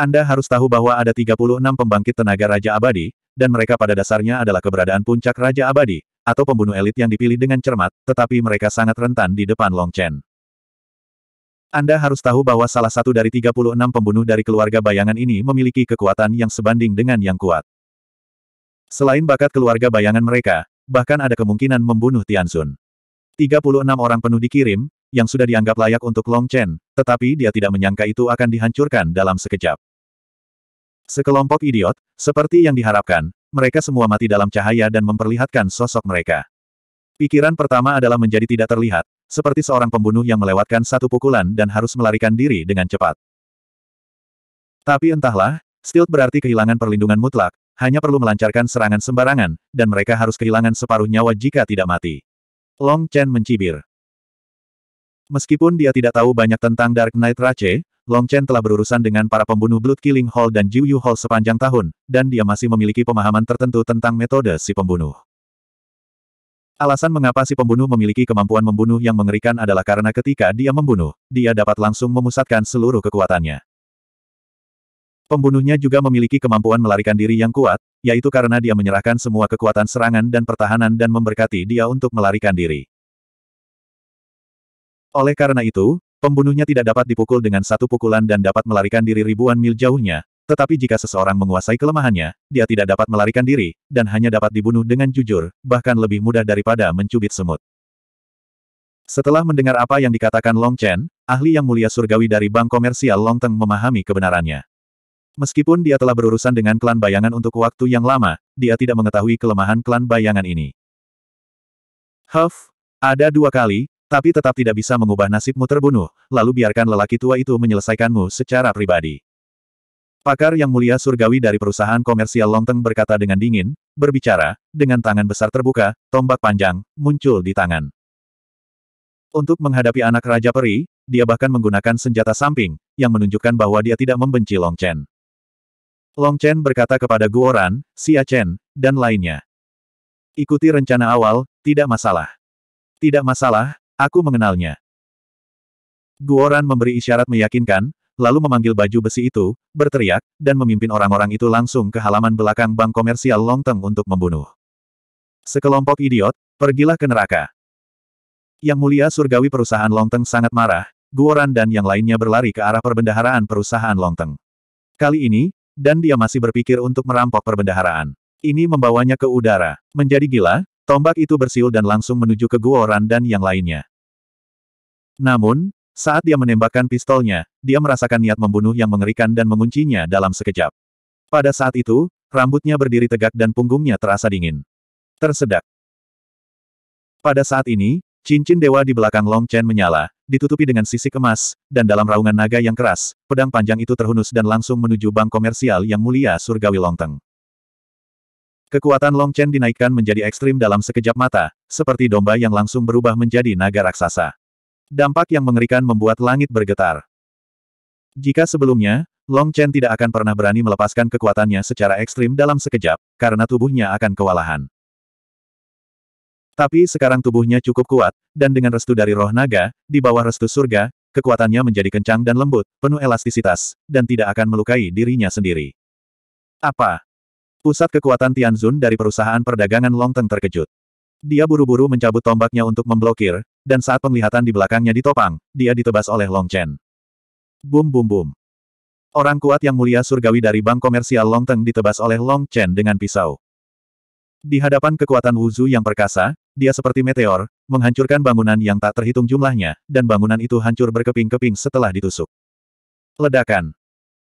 Anda harus tahu bahwa ada 36 pembangkit tenaga Raja Abadi, dan mereka pada dasarnya adalah keberadaan puncak Raja Abadi, atau pembunuh elit yang dipilih dengan cermat, tetapi mereka sangat rentan di depan Long Chen. Anda harus tahu bahwa salah satu dari 36 pembunuh dari keluarga bayangan ini memiliki kekuatan yang sebanding dengan yang kuat. Selain bakat keluarga bayangan mereka, bahkan ada kemungkinan membunuh Tianzun. 36 orang penuh dikirim, yang sudah dianggap layak untuk Long Chen, tetapi dia tidak menyangka itu akan dihancurkan dalam sekejap. Sekelompok idiot, seperti yang diharapkan, mereka semua mati dalam cahaya dan memperlihatkan sosok mereka. Pikiran pertama adalah menjadi tidak terlihat, seperti seorang pembunuh yang melewatkan satu pukulan dan harus melarikan diri dengan cepat. Tapi entahlah, Stilt berarti kehilangan perlindungan mutlak, hanya perlu melancarkan serangan sembarangan, dan mereka harus kehilangan separuh nyawa jika tidak mati. Long Chen mencibir. Meskipun dia tidak tahu banyak tentang Dark Knight Rache, Long Chen telah berurusan dengan para pembunuh Blood Killing Hall dan Jiu Yu Hall sepanjang tahun, dan dia masih memiliki pemahaman tertentu tentang metode si pembunuh. Alasan mengapa si pembunuh memiliki kemampuan membunuh yang mengerikan adalah karena ketika dia membunuh, dia dapat langsung memusatkan seluruh kekuatannya. Pembunuhnya juga memiliki kemampuan melarikan diri yang kuat, yaitu karena dia menyerahkan semua kekuatan serangan dan pertahanan dan memberkati dia untuk melarikan diri. Oleh karena itu, pembunuhnya tidak dapat dipukul dengan satu pukulan dan dapat melarikan diri ribuan mil jauhnya, tetapi jika seseorang menguasai kelemahannya, dia tidak dapat melarikan diri, dan hanya dapat dibunuh dengan jujur, bahkan lebih mudah daripada mencubit semut. Setelah mendengar apa yang dikatakan Long Chen, ahli yang mulia surgawi dari bank komersial Long Teng memahami kebenarannya. Meskipun dia telah berurusan dengan klan bayangan untuk waktu yang lama, dia tidak mengetahui kelemahan klan bayangan ini. Huff, ada dua kali, tapi tetap tidak bisa mengubah nasibmu terbunuh, lalu biarkan lelaki tua itu menyelesaikanmu secara pribadi. Pakar yang mulia surgawi dari perusahaan komersial Longteng berkata dengan dingin, berbicara, dengan tangan besar terbuka, tombak panjang, muncul di tangan. Untuk menghadapi anak Raja Peri, dia bahkan menggunakan senjata samping, yang menunjukkan bahwa dia tidak membenci Long Chen. Long Chen berkata kepada Guoran, Xia Chen, dan lainnya. Ikuti rencana awal, tidak masalah. Tidak masalah, aku mengenalnya. Guoran memberi isyarat meyakinkan, lalu memanggil baju besi itu, berteriak, dan memimpin orang-orang itu langsung ke halaman belakang bank komersial Long Teng untuk membunuh. Sekelompok idiot, pergilah ke neraka. Yang mulia surgawi perusahaan Long Teng sangat marah, Guoran dan yang lainnya berlari ke arah perbendaharaan perusahaan Long Teng. Kali ini, dan dia masih berpikir untuk merampok perbendaharaan. Ini membawanya ke udara. Menjadi gila, tombak itu bersiul dan langsung menuju ke Guo Ran dan yang lainnya. Namun, saat dia menembakkan pistolnya, dia merasakan niat membunuh yang mengerikan dan menguncinya dalam sekejap. Pada saat itu, rambutnya berdiri tegak dan punggungnya terasa dingin. Tersedak. Pada saat ini, cincin dewa di belakang Long Chen menyala, ditutupi dengan sisi emas, dan dalam raungan naga yang keras, pedang panjang itu terhunus dan langsung menuju bank komersial yang mulia surgawi Longteng. Kekuatan Long Chen dinaikkan menjadi ekstrim dalam sekejap mata, seperti domba yang langsung berubah menjadi naga raksasa. Dampak yang mengerikan membuat langit bergetar. Jika sebelumnya, Long Chen tidak akan pernah berani melepaskan kekuatannya secara ekstrim dalam sekejap, karena tubuhnya akan kewalahan. Tapi sekarang tubuhnya cukup kuat, dan dengan restu dari roh naga, di bawah restu surga, kekuatannya menjadi kencang dan lembut, penuh elastisitas, dan tidak akan melukai dirinya sendiri. Apa? Pusat kekuatan Tianzun dari perusahaan perdagangan Longteng terkejut. Dia buru-buru mencabut tombaknya untuk memblokir, dan saat penglihatan di belakangnya ditopang, dia ditebas oleh Long Chen. Bum bum bum. Orang kuat yang mulia surgawi dari bank komersial Longteng ditebas oleh Long Chen dengan pisau. Di hadapan kekuatan Wuzu yang perkasa, dia seperti meteor, menghancurkan bangunan yang tak terhitung jumlahnya, dan bangunan itu hancur berkeping-keping setelah ditusuk. Ledakan.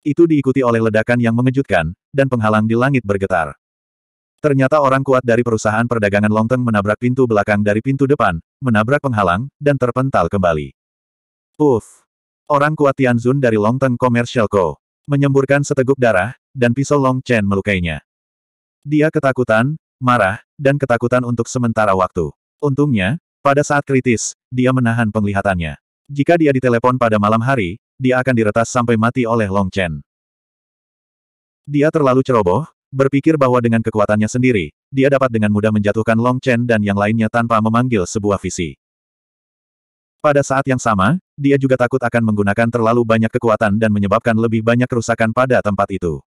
Itu diikuti oleh ledakan yang mengejutkan, dan penghalang di langit bergetar. Ternyata orang kuat dari perusahaan perdagangan Longteng menabrak pintu belakang dari pintu depan, menabrak penghalang, dan terpental kembali. Uff! Orang kuat Tianzun dari Longteng Commercial Co. menyemburkan seteguk darah, dan pisau Long Chen melukainya. Dia ketakutan, marah, dan ketakutan untuk sementara waktu. Untungnya, pada saat kritis, dia menahan penglihatannya. Jika dia ditelepon pada malam hari, dia akan diretas sampai mati oleh Long Chen. Dia terlalu ceroboh, berpikir bahwa dengan kekuatannya sendiri, dia dapat dengan mudah menjatuhkan Long Chen dan yang lainnya tanpa memanggil sebuah visi. Pada saat yang sama, dia juga takut akan menggunakan terlalu banyak kekuatan dan menyebabkan lebih banyak kerusakan pada tempat itu.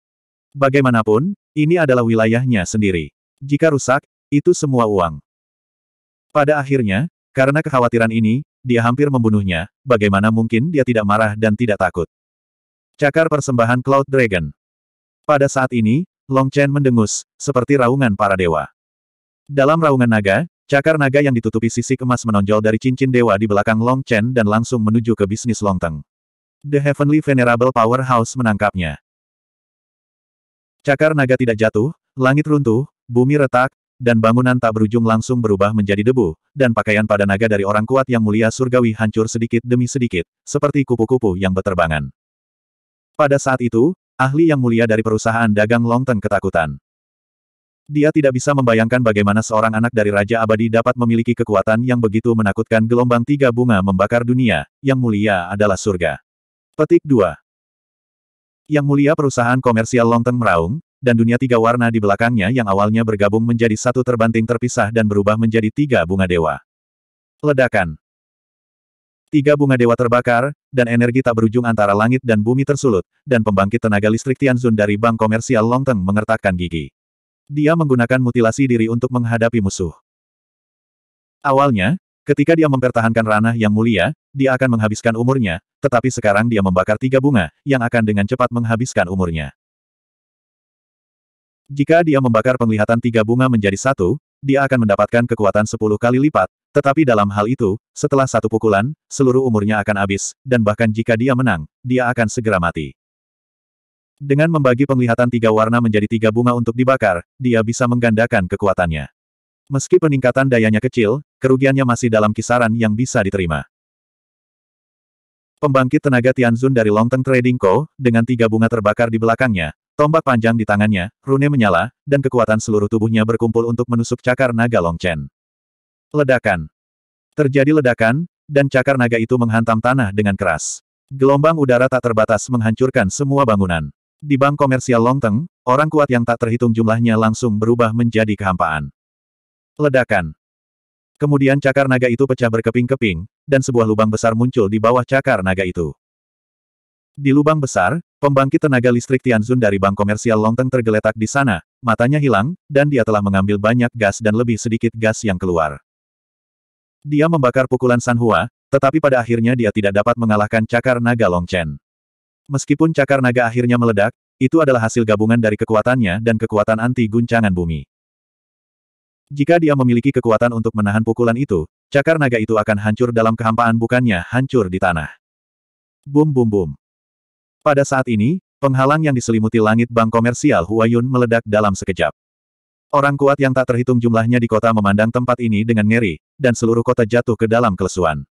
Bagaimanapun, ini adalah wilayahnya sendiri. Jika rusak, itu semua uang. Pada akhirnya, karena kekhawatiran ini, dia hampir membunuhnya, bagaimana mungkin dia tidak marah dan tidak takut. Cakar persembahan Cloud Dragon. Pada saat ini, Long Chen mendengus, seperti raungan para dewa. Dalam raungan naga, cakar naga yang ditutupi sisi emas menonjol dari cincin dewa di belakang Long Chen dan langsung menuju ke bisnis Long Teng. The Heavenly Venerable Powerhouse menangkapnya. Cakar naga tidak jatuh, langit runtuh, bumi retak, dan bangunan tak berujung langsung berubah menjadi debu, dan pakaian pada naga dari orang kuat yang mulia surgawi hancur sedikit demi sedikit, seperti kupu-kupu yang berterbangan. Pada saat itu, ahli yang mulia dari perusahaan dagang Longteng ketakutan. Dia tidak bisa membayangkan bagaimana seorang anak dari Raja Abadi dapat memiliki kekuatan yang begitu menakutkan gelombang tiga bunga membakar dunia, yang mulia adalah surga. Petik 2 Yang mulia perusahaan komersial Longteng meraung, dan dunia tiga warna di belakangnya yang awalnya bergabung menjadi satu terbanting terpisah dan berubah menjadi tiga bunga dewa. Ledakan. Tiga bunga dewa terbakar, dan energi tak berujung antara langit dan bumi tersulut, dan pembangkit tenaga listrik Tianzun dari bank komersial Longteng mengertakkan gigi. Dia menggunakan mutilasi diri untuk menghadapi musuh. Awalnya, ketika dia mempertahankan ranah yang mulia, dia akan menghabiskan umurnya, tetapi sekarang dia membakar tiga bunga, yang akan dengan cepat menghabiskan umurnya. Jika dia membakar penglihatan tiga bunga menjadi satu, dia akan mendapatkan kekuatan sepuluh kali lipat, tetapi dalam hal itu, setelah satu pukulan, seluruh umurnya akan habis, dan bahkan jika dia menang, dia akan segera mati. Dengan membagi penglihatan tiga warna menjadi tiga bunga untuk dibakar, dia bisa menggandakan kekuatannya. Meski peningkatan dayanya kecil, kerugiannya masih dalam kisaran yang bisa diterima. Pembangkit tenaga Tianzun dari Longteng Trading Co., dengan tiga bunga terbakar di belakangnya, Tombak panjang di tangannya, rune menyala, dan kekuatan seluruh tubuhnya berkumpul untuk menusuk cakar naga Longchen. Ledakan. Terjadi ledakan, dan cakar naga itu menghantam tanah dengan keras. Gelombang udara tak terbatas menghancurkan semua bangunan. Di bank komersial Longteng, orang kuat yang tak terhitung jumlahnya langsung berubah menjadi kehampaan. Ledakan. Kemudian cakar naga itu pecah berkeping-keping, dan sebuah lubang besar muncul di bawah cakar naga itu. Di lubang besar, Pembangkit tenaga listrik Tianzun dari bank komersial Longteng tergeletak di sana, matanya hilang, dan dia telah mengambil banyak gas dan lebih sedikit gas yang keluar. Dia membakar pukulan Sanhua, tetapi pada akhirnya dia tidak dapat mengalahkan cakar naga Longchen. Meskipun cakar naga akhirnya meledak, itu adalah hasil gabungan dari kekuatannya dan kekuatan anti guncangan bumi. Jika dia memiliki kekuatan untuk menahan pukulan itu, cakar naga itu akan hancur dalam kehampaan bukannya hancur di tanah. Bum bum bum. Pada saat ini, penghalang yang diselimuti langit bank komersial Huayun meledak dalam sekejap. Orang kuat yang tak terhitung jumlahnya di kota memandang tempat ini dengan ngeri, dan seluruh kota jatuh ke dalam kelesuan.